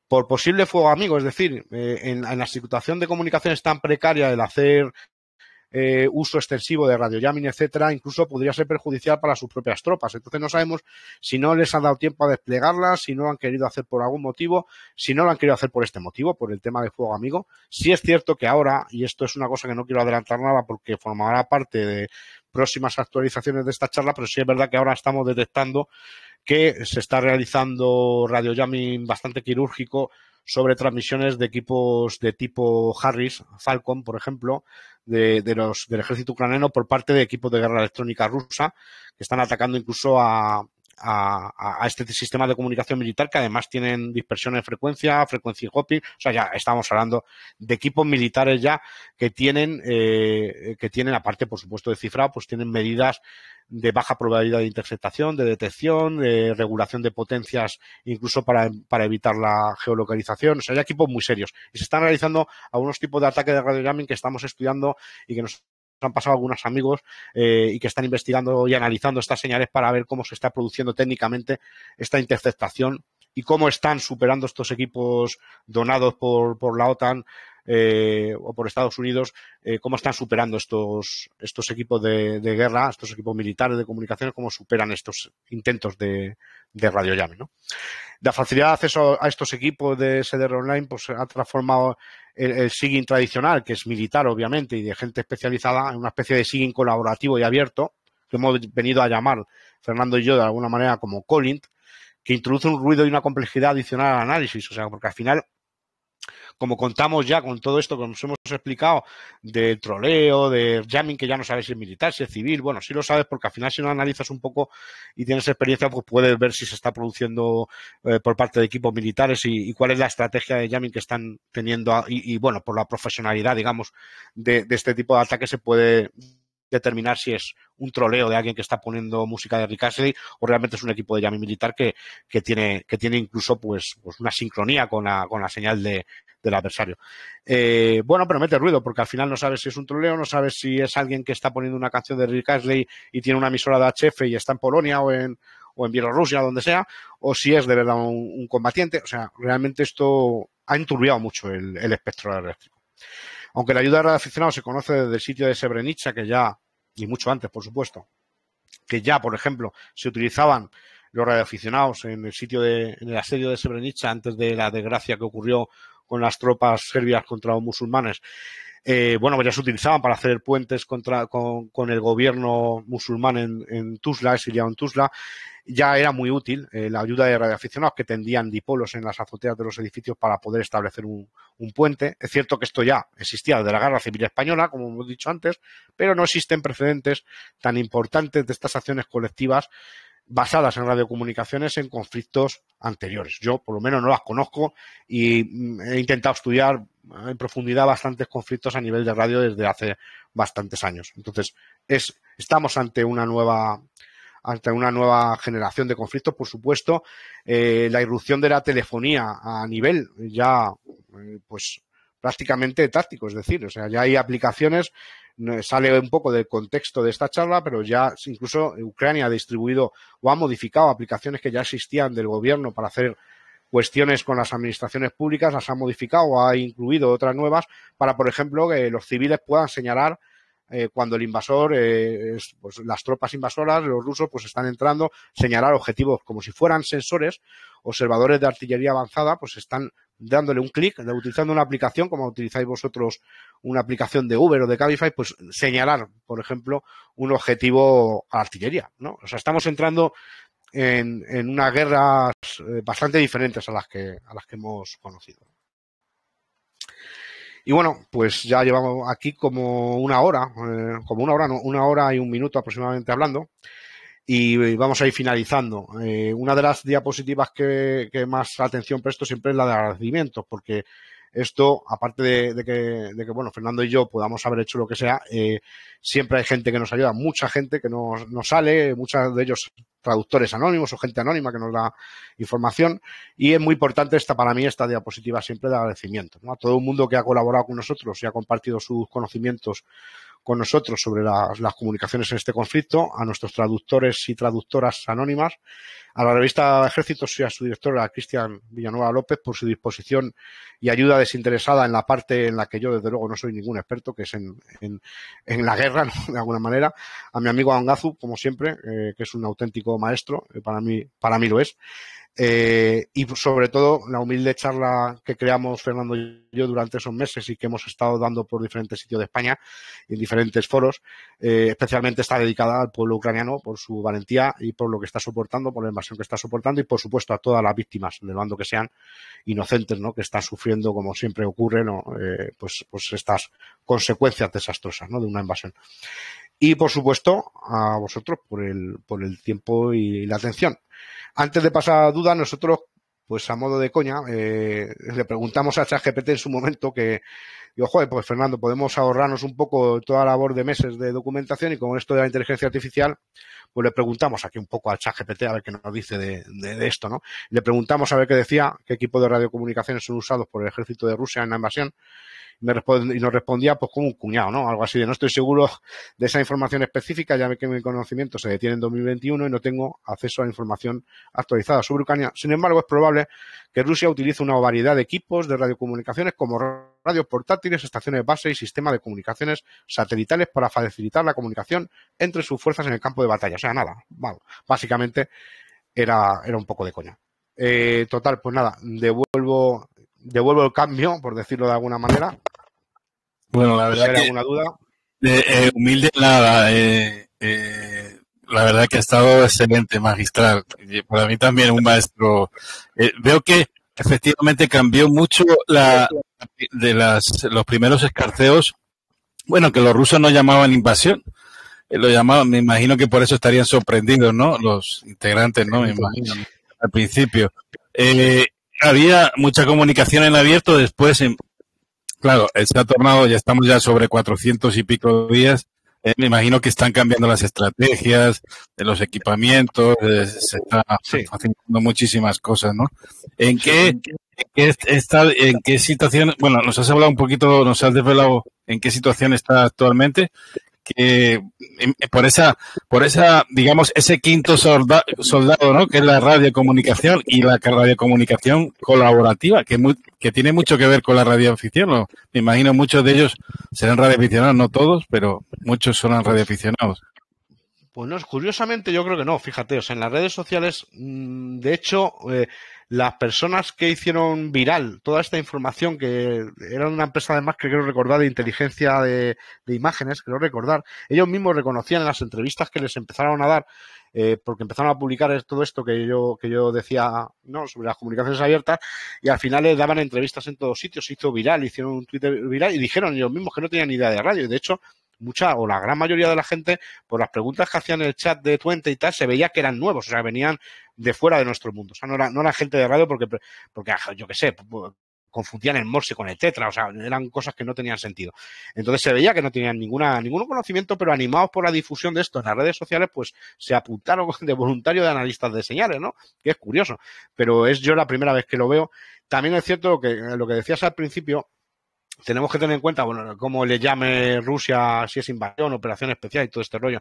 por posible fuego amigo, es decir, eh, en, la situación de comunicaciones tan precaria, del hacer eh, uso extensivo de radiojamming, etcétera, incluso podría ser perjudicial para sus propias tropas. Entonces no sabemos si no les han dado tiempo a desplegarlas, si no lo han querido hacer por algún motivo, si no lo han querido hacer por este motivo, por el tema de fuego amigo. Si es cierto que ahora, y esto es una cosa que no quiero adelantar nada porque formará parte de próximas actualizaciones de esta charla, pero sí es verdad que ahora estamos detectando que se está realizando radiojamming bastante quirúrgico sobre transmisiones de equipos de tipo Harris, Falcon, por ejemplo, de, los, del ejército ucraniano por parte de equipos de guerra electrónica rusa, que están atacando incluso a, a, este sistema de comunicación militar que además tienen dispersión de frecuencia, frecuencia hopping, o sea, ya estamos hablando de equipos militares ya que tienen, eh, que tienen, aparte, por supuesto, de cifrado, pues tienen medidas de baja probabilidad de interceptación, de detección, de regulación de potencias, incluso para, evitar la geolocalización. O sea, ya equipos muy serios. Y se están realizando algunos tipos de ataques de jamming que estamos estudiando y que nos han pasado algunos amigos eh, y que están investigando y analizando estas señales para ver cómo se está produciendo técnicamente esta interceptación y cómo están superando estos equipos donados por, por la OTAN eh, o por Estados Unidos, eh, cómo están superando estos, estos equipos de, guerra, estos equipos militares de comunicación, cómo superan estos intentos de, radiollame. La facilidad de acceso a estos equipos de SDR online pues, ha transformado el, el SIGIN tradicional, que es militar obviamente y de gente especializada, en una especie de SIGIN colaborativo y abierto, que hemos venido a llamar Fernando y yo de alguna manera como Colint, que introduce un ruido y una complejidad adicional al análisis. O sea, porque al final como contamos ya con todo esto, que nos hemos explicado, del troleo, de jamming, que ya no sabes si es militar, si es civil, bueno, sí lo sabes porque al final si lo analizas un poco y tienes experiencia, pues puedes ver si se está produciendo eh, por parte de equipos militares y, cuál es la estrategia de jamming que están teniendo y, bueno, por la profesionalidad, digamos, de, de este tipo de ataques se puede determinar si es un troleo de alguien que está poniendo música de Rick Astley o realmente es un equipo de Yami Militar que, que, tiene, que tiene incluso pues, pues una sincronía con la, con la señal de, del adversario. Eh, bueno, pero mete ruido porque al final no sabes si es un troleo, no sabes si es alguien que está poniendo una canción de Rick Astley y tiene una emisora de HF y está en Polonia o en, o en Bielorrusia, donde sea, o si es de verdad un, combatiente. O sea, realmente esto ha enturbiado mucho el, el espectro eléctrico. Aunque la ayuda de radioaficionados se conoce desde el sitio de Srebrenica, que ya, y mucho antes, por supuesto, que ya, por ejemplo, se utilizaban los radioaficionados en el sitio de, en el asedio de Srebrenica antes de la desgracia que ocurrió con las tropas serbias contra los musulmanes eh, bueno, ya se utilizaban para hacer puentes contra, con, el gobierno musulmán en, en Tuzla, exiliado en Tuzla, ya era muy útil eh, la ayuda de radioaficionados que tendían dipolos en las azoteas de los edificios para poder establecer un, un, puente. Es cierto que esto ya existía desde la Guerra Civil Española, como hemos dicho antes, pero no existen precedentes tan importantes de estas acciones colectivas basadas en radiocomunicaciones en conflictos anteriores. Yo por lo menos no las conozco y mm, he intentado estudiar en profundidad bastantes conflictos a nivel de radio desde hace bastantes años. Entonces, es, estamos ante una nueva ante una nueva generación de conflictos, por supuesto. Eh, la irrupción de la telefonía a nivel ya, eh, pues prácticamente táctico, es decir, o sea, ya hay aplicaciones sale un poco del contexto de esta charla, pero ya incluso Ucrania ha distribuido o ha modificado aplicaciones que ya existían del gobierno para hacer cuestiones con las administraciones públicas, las ha modificado o ha incluido otras nuevas para, por ejemplo, que los civiles puedan señalar eh, cuando el invasor, eh, pues, las tropas invasoras, los rusos, pues están entrando, señalar objetivos como si fueran sensores, observadores de artillería avanzada, pues están dándole un clic, utilizando una aplicación, como utilizáis vosotros una aplicación de Uber o de Cabify, pues señalar, por ejemplo, un objetivo a artillería, ¿no? O sea, estamos entrando en, unas guerras eh, bastante diferentes a las que, a las que hemos conocido. Y bueno, pues ya llevamos aquí como una hora, eh, como una hora, no, una hora y un minuto aproximadamente hablando. Y eh, vamos a ir finalizando. Eh, una de las diapositivas que, más atención presto siempre es la de agradecimiento, porque esto, aparte de, que, bueno, Fernando y yo podamos haber hecho lo que sea, eh, siempre hay gente que nos ayuda, mucha gente que nos, sale, muchos de ellos traductores anónimos o gente anónima que nos da información. Y es muy importante esta, para mí, esta diapositiva siempre de agradecimiento. A todo el mundo que ha colaborado con nosotros y ha compartido sus conocimientos con nosotros sobre las, comunicaciones en este conflicto, a nuestros traductores y traductoras anónimas, a la revista Ejércitos y a su directora, Cristian Villanueva López, por su disposición y ayuda desinteresada en la parte en la que yo, desde luego, no soy ningún experto, que es en, en, la guerra, de alguna manera. A mi amigo Angazu, como siempre, eh, que es un auténtico maestro, eh, para, mí, para mí lo es. Eh, y sobre todo la humilde charla que creamos Fernando y yo durante esos meses y que hemos estado dando por diferentes sitios de España en diferentes foros, eh, especialmente está dedicada al pueblo ucraniano por su valentía y por lo que está soportando, por la invasión que está soportando y por supuesto a todas las víctimas del bando que sean inocentes, ¿no? Que están sufriendo como siempre ocurre, ¿no? Eh, pues, pues estas consecuencias desastrosas, ¿no? De una invasión y por supuesto a vosotros por el, por el tiempo y la atención. Antes de pasar a duda, nosotros, pues a modo de coña, eh, le preguntamos a ChatGPT en su momento que, yo, pues Fernando, podemos ahorrarnos un poco toda la labor de meses de documentación y con esto de la inteligencia artificial, pues le preguntamos aquí un poco al chat GPT a ver qué nos dice de, esto, ¿no? Le preguntamos a ver qué decía, qué equipos de radiocomunicaciones son usados por el ejército de Rusia en la invasión. y nos respondía pues como un cuñado, ¿no? Algo así de no estoy seguro de esa información específica, ya que mi conocimiento se detiene en 2021 y no tengo acceso a información actualizada sobre Ucrania. Sin embargo, es probable que Rusia utilice una variedad de equipos de radiocomunicaciones como radios portátiles, estaciones base y sistema de comunicaciones satelitales para facilitar la comunicación entre sus fuerzas en el campo de batalla. O sea, nada, básicamente era, era un poco de coña. Eh, total, pues nada, devuelvo, devuelvo el cambio, por decirlo de alguna manera. Bueno, la verdad. que, alguna duda. Eh, humilde nada. Eh, la verdad que ha estado excelente, magistral. Para mí también un maestro. veo que Efectivamente cambió mucho la, de las, los primeros escarceos, bueno, que los rusos no llamaban invasión, eh, lo llamaban, me imagino que por eso estarían sorprendidos, ¿no? Los integrantes, ¿no? Me imagino, al principio. Eh, había mucha comunicación en abierto, después, claro, se ha tornado, ya estamos ya sobre 400 y pico días, eh, me imagino que están cambiando las estrategias, de los equipamientos, eh, se están haciendo muchísimas cosas, ¿no? ¿En qué, en qué, está, en qué situación, bueno, nos has hablado un poquito, nos has desvelado en qué situación está actualmente que em, eh, por esa, por esa, digamos, ese quinto soldado, ¿no? Que es la radiocomunicación y la radiocomunicación colaborativa, que, que tiene mucho que ver con la radioafición. ¿no? Me imagino muchos de ellos serán radioaficionados, no todos, pero muchos son radioaficionados. Pues no, curiosamente yo creo que no, fíjate, o sea, en las redes sociales, mm, de hecho, eh, las personas que hicieron viral toda esta información, que era una empresa además que quiero recordar de inteligencia de, imágenes, quiero recordar, ellos mismos reconocían las entrevistas que les empezaron a dar, eh, porque empezaron a publicar todo esto que yo, que yo decía ¿no? sobre las comunicaciones abiertas, y al final les daban entrevistas en todos sitios, se hizo viral, hicieron un Twitter viral y dijeron ellos mismos que no tenían ni idea de radio, y de hecho mucha o la gran mayoría de la gente, por las preguntas que hacían en el chat de Twente y tal, se veía que eran nuevos, o sea, venían de fuera de nuestro mundo. O sea, no era, gente de radio porque, porque ah, yo qué sé, confundían el morse con el tetra, o sea, eran cosas que no tenían sentido. Entonces se veía que no tenían ninguna, ningún conocimiento, pero animados por la difusión de esto en las redes sociales, pues se apuntaron de voluntario de analistas de señales, ¿no? Que es curioso, pero es yo la primera vez que lo veo. También es cierto que lo que decías al principio, tenemos que tener en cuenta, bueno, cómo le llame Rusia, si es invasión, operación especial y todo este rollo.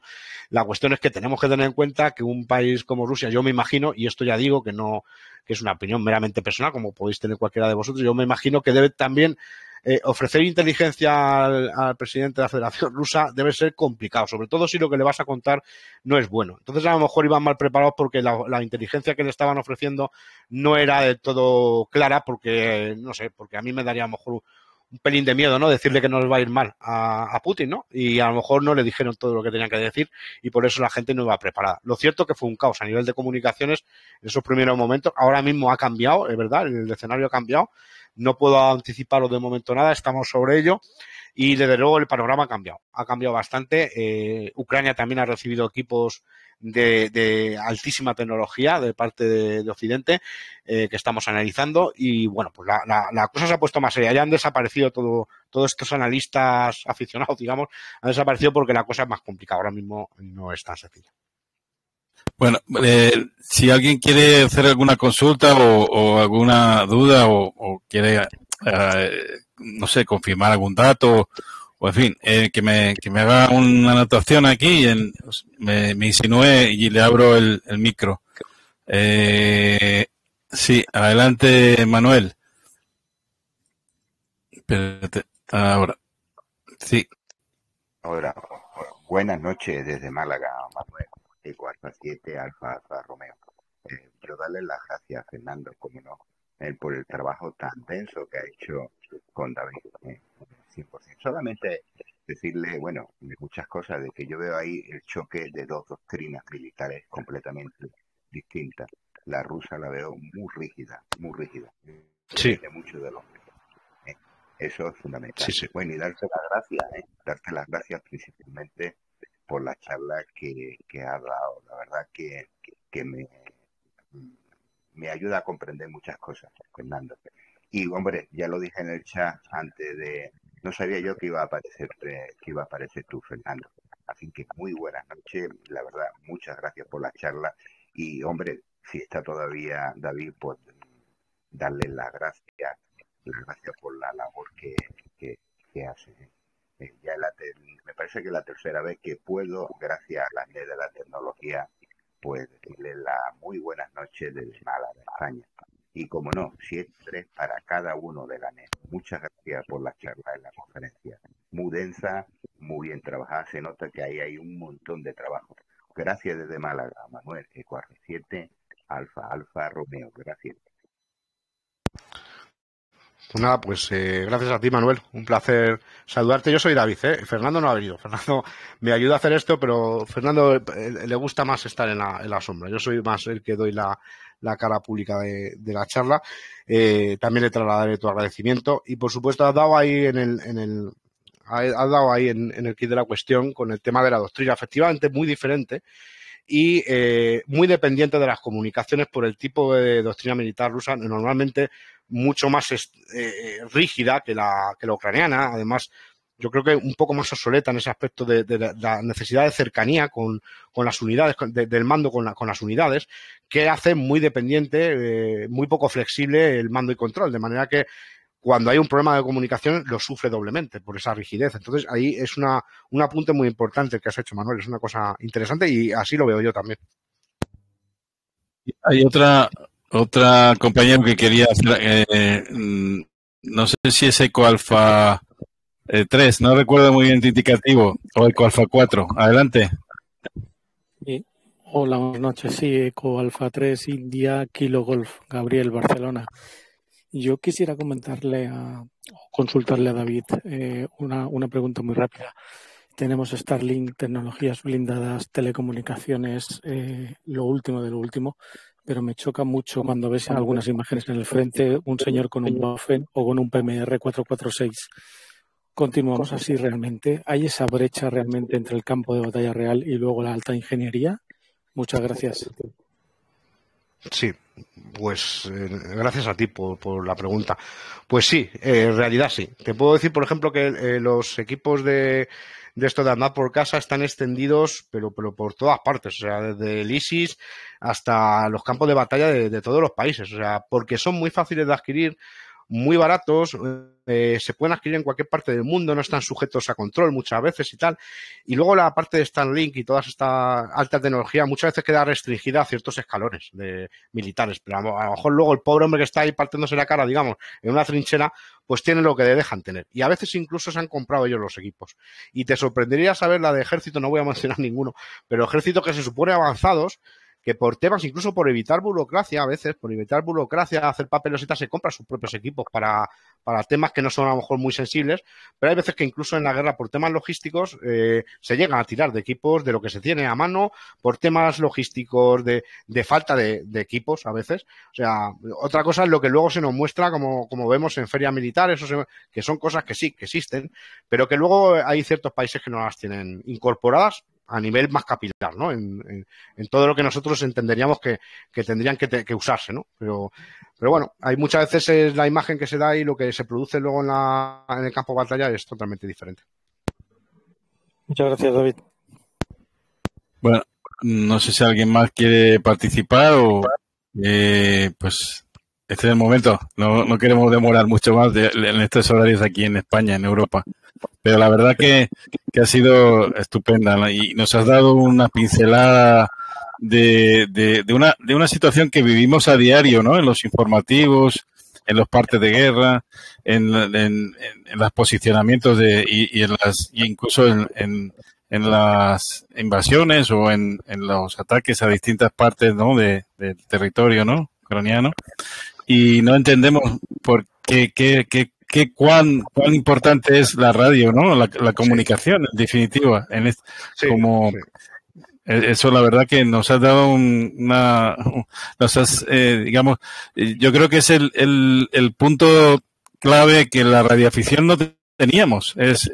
La cuestión es que tenemos que tener en cuenta que un país como Rusia, yo me imagino, y esto ya digo que no, que es una opinión meramente personal, como podéis tener cualquiera de vosotros, yo me imagino que debe también eh, ofrecer inteligencia al, presidente de la Federación Rusa debe ser complicado, sobre todo si lo que le vas a contar no es bueno. Entonces, a lo mejor iban mal preparados porque la, inteligencia que le estaban ofreciendo no era del todo clara, porque, no sé, porque a mí me daría a lo mejor un pelín de miedo, ¿no? Decirle que no les va a ir mal a, Putin, ¿no? Y a lo mejor no le dijeron todo lo que tenían que decir y por eso la gente no iba preparada. Lo cierto que fue un caos a nivel de comunicaciones en esos primeros momentos. Ahora mismo ha cambiado, es verdad, el escenario ha cambiado. No puedo anticiparos de momento nada, estamos sobre ello. Y desde luego el panorama ha cambiado, ha cambiado bastante. Eh, Ucrania también ha recibido equipos de, altísima tecnología de parte de, Occidente eh, que estamos analizando y bueno, pues la, cosa se ha puesto más seria. Ya han desaparecido todo, todos estos analistas aficionados, digamos, han desaparecido porque la cosa es más complicada. Ahora mismo no es tan sencilla. Bueno, eh, si alguien quiere hacer alguna consulta o, alguna duda o, quiere no sé, confirmar algún dato o en fin, eh, que, me, que me haga una anotación aquí en, me, insinúe y le abro el, el micro. Eh, sí, adelante, Manuel. ahora. Sí. Ahora, buenas noches desde Málaga, Manuel, de 7, Alfa Alfa Romeo. Yo eh, darle las gracias a Fernando, como no, por el trabajo tan denso que ha hecho con David, eh, Solamente decirle, bueno, muchas cosas, de que yo veo ahí el choque de dos doctrinas militares completamente distintas. La rusa la veo muy rígida, muy rígida. Sí. De muchos de los eh. Eso es fundamental. Bueno, y darte las gracias, eh. darte las gracias principalmente por la charla que, ha dado. La verdad que, que, me, me ayuda a comprender muchas cosas, Fernando. Y hombre, ya lo dije en el chat antes de, no sabía yo que iba a aparecer eh, que iba a aparecer tú, Fernando. Así que muy buenas noches, la verdad, muchas gracias por la charla y hombre, si está todavía David, pues darle las gracias, gracias por la labor que, hace. Eh, ya la me parece que es la tercera vez que puedo, gracias a las leyes de la tecnología, pues decirle las muy buenas noches del Málaga, España. Y como no, siempre para cada uno de la NET. Muchas gracias por la charla en la conferencia. Muy densa, muy bien trabajada. Se nota que ahí hay un montón de trabajo. Gracias desde Málaga, Manuel, E47, Alfa, Alfa, Romeo. Gracias. Pues nada, pues eh, gracias a ti, Manuel. Un placer saludarte. Yo soy David, ¿eh? Fernando no ha venido. Fernando me ayuda a hacer esto, pero Fernando eh, le gusta más estar en la, en la, sombra. Yo soy más el que doy la, la cara pública de, la charla. Eh, también le trasladaré tu agradecimiento. Y por supuesto, has dado ahí en el, en el dado ahí en, el kit de la cuestión con el tema de la doctrina, efectivamente muy diferente y eh, muy dependiente de las comunicaciones por el tipo de doctrina militar rusa, normalmente mucho más eh, rígida que la, que la ucraniana, además yo creo que un poco más obsoleta en ese aspecto de, la necesidad de cercanía con, las unidades, del mando con, las unidades, que hace muy dependiente, eh, muy poco flexible el mando y control, de manera que cuando hay un problema de comunicación lo sufre doblemente por esa rigidez. Entonces ahí es una, un apunte muy importante el que has hecho, Manuel, es una cosa interesante y así lo veo yo también. Hay otra, otra que quería eh, mm, no sé si es Eco Alfa eh, tres, no recuerdo muy bien el indicativo. O Eco Alfa 4. Adelante. Hola, buenas noches. Sí, Eco Alfa 3, India, Kilo Golf, Gabriel, Barcelona. Yo quisiera comentarle a, consultarle a David eh, una, pregunta muy rápida. Tenemos Starlink, tecnologías blindadas, telecomunicaciones, eh, lo último de lo último, pero me choca mucho cuando ves en algunas imágenes en el frente un señor con un Waffen o con un PMR 446 continuamos así realmente? ¿Hay esa brecha realmente entre el campo de batalla real y luego la alta ingeniería? Muchas gracias. Sí, pues eh, gracias a ti por, la pregunta. Pues sí, eh, en realidad sí. Te puedo decir, por ejemplo, que eh, los equipos de, de esto de por casa están extendidos, pero, pero por todas partes, o sea, desde el ISIS hasta los campos de batalla de, de todos los países, o sea, porque son muy fáciles de adquirir, muy baratos, eh, se pueden adquirir en cualquier parte del mundo, no están sujetos a control muchas veces y tal. Y luego la parte de Stanlink y toda esta alta tecnología muchas veces queda restringida a ciertos escalones de militares, pero a lo mejor luego el pobre hombre que está ahí partiéndose la cara, digamos, en una trinchera, pues tiene lo que le dejan tener. Y a veces incluso se han comprado ellos los equipos. Y te sorprendería saber la de ejército, no voy a mencionar ninguno, pero ejército que se supone avanzados, que por temas, incluso por evitar burocracia, a veces, por evitar burocracia, hacer papelositas, se compran sus propios equipos para, para temas que no son a lo mejor muy sensibles, pero hay veces que incluso en la guerra, por temas logísticos, eh, se llegan a tirar de equipos de lo que se tiene a mano, por temas logísticos, de, de falta de, equipos a veces. O sea, otra cosa es lo que luego se nos muestra, como, como vemos en ferias militares, que son cosas que sí, que existen, pero que luego hay ciertos países que no las tienen incorporadas a nivel más capilar, ¿no? En, todo lo que nosotros entenderíamos que, tendrían que, usarse, ¿no? Pero, pero bueno, hay muchas veces es la imagen que se da y lo que se produce luego en, el campo de batalla es totalmente diferente. Muchas gracias, David. Bueno, no sé si alguien más quiere participar o eh, pues este es el momento. No, queremos demorar mucho más en estos horarios aquí en España, en Europa pero la verdad que, ha sido estupenda y nos has dado una pincelada de, una, de una situación que vivimos a diario, ¿no? En los informativos, en los partes de guerra, en, los posicionamientos de, y, las, incluso en, las invasiones o en, los ataques a distintas partes ¿no? del territorio ¿no? ucraniano y no entendemos por qué, qué, qué cuán, cuán importante es la radio, ¿no? La, comunicación, en definitiva. En como e, eso, la verdad que nos ha dado una, nos has, eh, digamos, eh, yo creo que es el, el, el punto clave que la radioafición no teníamos. Es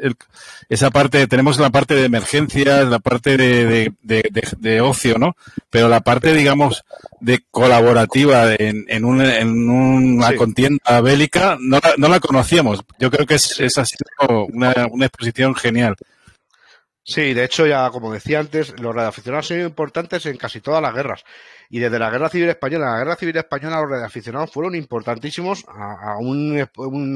esa parte, tenemos la parte de emergencias, la parte de, ocio, ¿no? Pero la parte, digamos, de colaborativa en, una contienda bélica, no la, conocíamos. Yo creo que es, ha sido una, exposición genial. Sí, de hecho, ya como decía antes, los radioaficionados sido importantes en casi todas las guerras y desde la Guerra Civil Española, la Guerra Civil Española los aficionados fueron importantísimos a, un,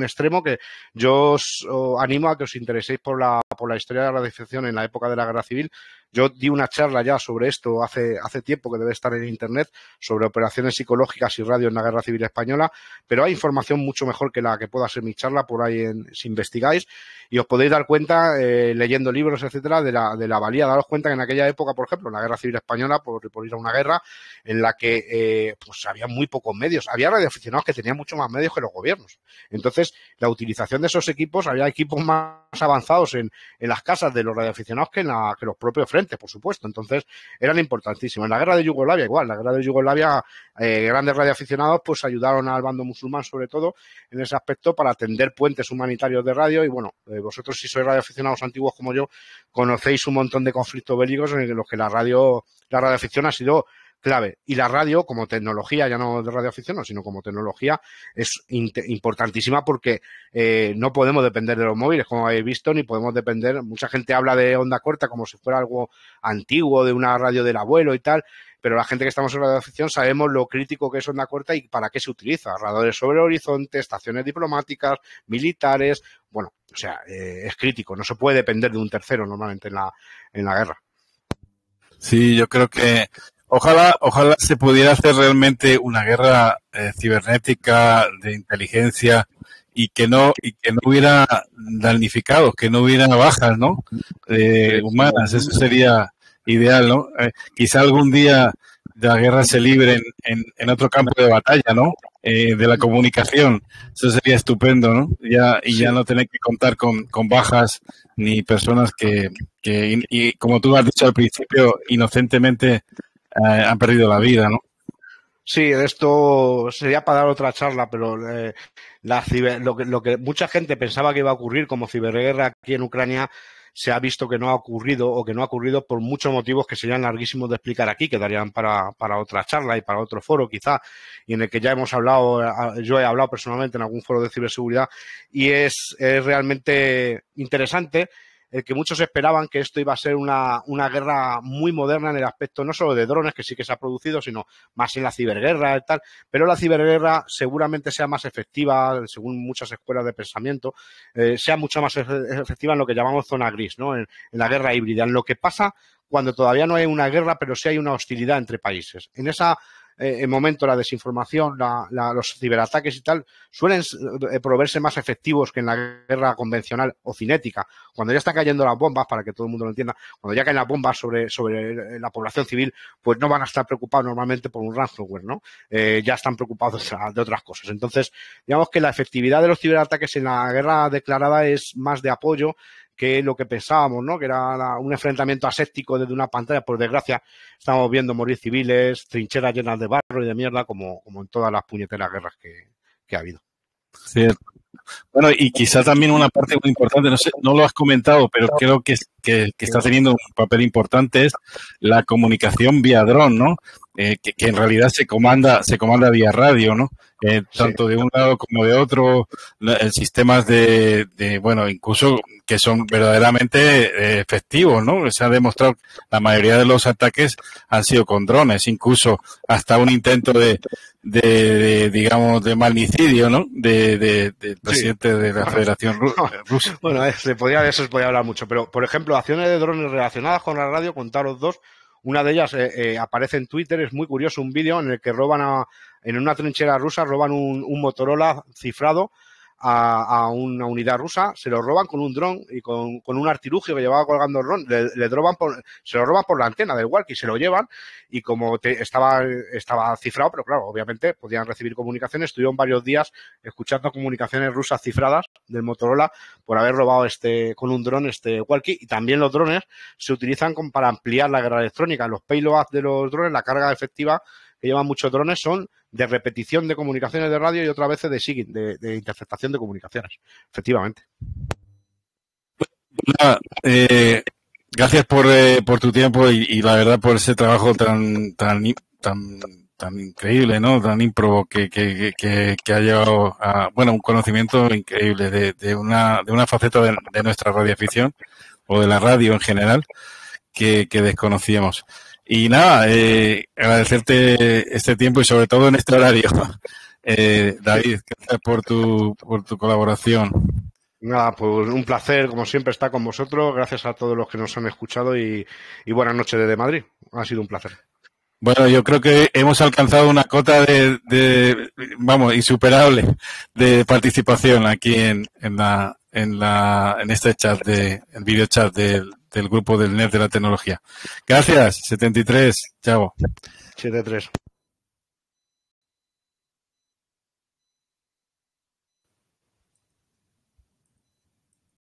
extremo que yo os animo a que os intereséis por la, por la historia de la en la época de la Guerra Civil. Yo di una charla ya sobre esto hace, hace tiempo que debe estar en Internet, sobre operaciones psicológicas y radio en la Guerra Civil Española, pero hay información mucho mejor que la que pueda ser mi charla por ahí en, si investigáis y os podéis dar cuenta eh, leyendo libros, etcétera, de la, de la valía. Daros cuenta que en aquella época, por ejemplo, en la Guerra Civil Española, por ir a una guerra, en la que eh, pues había muy pocos medios. Había radioaficionados que tenían mucho más medios que los gobiernos. Entonces, la utilización de esos equipos, había equipos más avanzados en, las casas de los radioaficionados que en la, que los propios frentes, por supuesto. Entonces, eran importantísimos. En la guerra de Yugoslavia, igual, en la guerra de Yugoslavia, eh, grandes radioaficionados pues ayudaron al bando musulmán, sobre todo, en ese aspecto, para atender puentes humanitarios de radio. Y bueno, eh, vosotros, si sois radioaficionados antiguos como yo, conocéis un montón de conflictos bélicos en los que la radio, la radioafición ha sido clave. Y la radio, como tecnología, ya no de radioafición, sino como tecnología, es importantísima porque eh, no podemos depender de los móviles, como habéis visto, ni podemos depender. Mucha gente habla de onda corta como si fuera algo antiguo, de una radio del abuelo y tal pero la gente que estamos en radioafición sabemos lo crítico que es onda corta y para qué se utiliza. radares sobre el horizonte, estaciones diplomáticas, militares, bueno, o sea, eh, es crítico, no se puede depender de un tercero normalmente en la, en la guerra. Sí, yo creo que Ojalá, ojalá se pudiera hacer realmente una guerra eh, cibernética de inteligencia y que no y que no hubiera damnificados, que no hubiera bajas, ¿no? humanas, eso sería ideal, ¿no? Eh, quizá algún día la guerra se libre en, en, otro campo de batalla, ¿no? Eh, de la comunicación. Eso sería estupendo, ¿no? Ya, y ya no tener que contar con, con bajas ni personas que, que y como tú has dicho al principio, inocentemente eh, han perdido la vida, ¿no? Sí, esto sería para dar otra charla, pero eh, la lo, que, mucha gente pensaba que iba a ocurrir como ciberguerra aquí en Ucrania se ha visto que no ha ocurrido o que no ha ocurrido por muchos motivos que serían larguísimos de explicar aquí, que darían para, para otra charla y para otro foro quizá, y en el que ya hemos hablado, eh, yo he hablado personalmente en algún foro de ciberseguridad, y es, es realmente interesante el que muchos esperaban que esto iba a ser una, guerra muy moderna en el aspecto no solo de drones, que sí que se ha producido, sino más en la ciberguerra y tal. Pero la ciberguerra seguramente sea más efectiva, según muchas escuelas de pensamiento, eh, sea mucho más efectiva en lo que llamamos zona gris, ¿no? En, en la guerra híbrida, en lo que pasa cuando todavía no hay una guerra, pero sí hay una hostilidad entre países. En esa eh, en momento la desinformación, la, los ciberataques y tal, suelen eh, proveerse más efectivos que en la guerra convencional o cinética. Cuando ya están cayendo las bombas, para que todo el mundo lo entienda, cuando ya caen las bombas sobre, sobre eh, la población civil, pues no van a estar preocupados normalmente por un ransomware, ¿no? ya están preocupados de otras cosas. Entonces, digamos que la efectividad de los ciberataques en la guerra declarada es más de apoyo que lo que pensábamos, ¿no? Que era un enfrentamiento aséptico desde una pantalla. Por desgracia, estamos viendo morir civiles, trincheras llenas de barro y de mierda, como, como en todas las puñeteras guerras que, ha habido. Cierto. Bueno, y quizá también una parte muy importante, no, sé, no lo has comentado, pero creo que, que, está teniendo un papel importante es la comunicación vía dron, ¿no? Eh, que, en realidad se comanda, se comanda vía radio, ¿no? Eh, tanto de un lado como de otro, el sistemas de, bueno, incluso que son verdaderamente eh, efectivos, ¿no? Se ha demostrado que la mayoría de los ataques han sido con drones, incluso hasta un intento de, de, digamos, de magnicidio, ¿no? De, del presidente de la Federación Rusa. Bueno, se eso se podría hablar mucho, pero, por ejemplo, acciones de drones relacionadas con la radio, contaros dos, una de ellas eh, eh, aparece en Twitter, es muy curioso, un vídeo en el que roban en una trinchera rusa, roban un Motorola cifrado a, una unidad rusa, se lo roban con un dron y con, con un artilugio que llevaba colgando el dron, le, se lo roban por la antena del walkie, se lo llevan y como estaba, estaba cifrado, pero claro, obviamente podían recibir comunicaciones, estuvieron varios días escuchando comunicaciones rusas cifradas del Motorola por haber robado este, con un dron este walkie y también los drones se utilizan con, para ampliar la guerra electrónica, los payloads de los drones, la carga efectiva llevan muchos drones son de repetición de comunicaciones de radio y otra veces de de, interceptación de comunicaciones, efectivamente. Pues eh, gracias eh, por, tu tiempo y, la verdad por ese trabajo tan, tan, tan, tan increíble, ¿no? Tan improbo que, que, ha llevado a, bueno, un conocimiento increíble de, una, de una faceta de, nuestra radioafición o de la radio en general que, que desconocíamos. Y nada, eh, agradecerte este tiempo y sobre todo en este horario. Eh, David, gracias por tu, por tu colaboración. Nada, pues un placer, como siempre, estar con vosotros. Gracias a todos los que nos han escuchado y, buenas noches desde Madrid. Ha sido un placer. Bueno, yo creo que hemos alcanzado una cota de, vamos, insuperable de participación aquí en, en, la, en, la, en este chat, de, el video chat del, del grupo del NER de la tecnología. Gracias, 73, Chao. 73.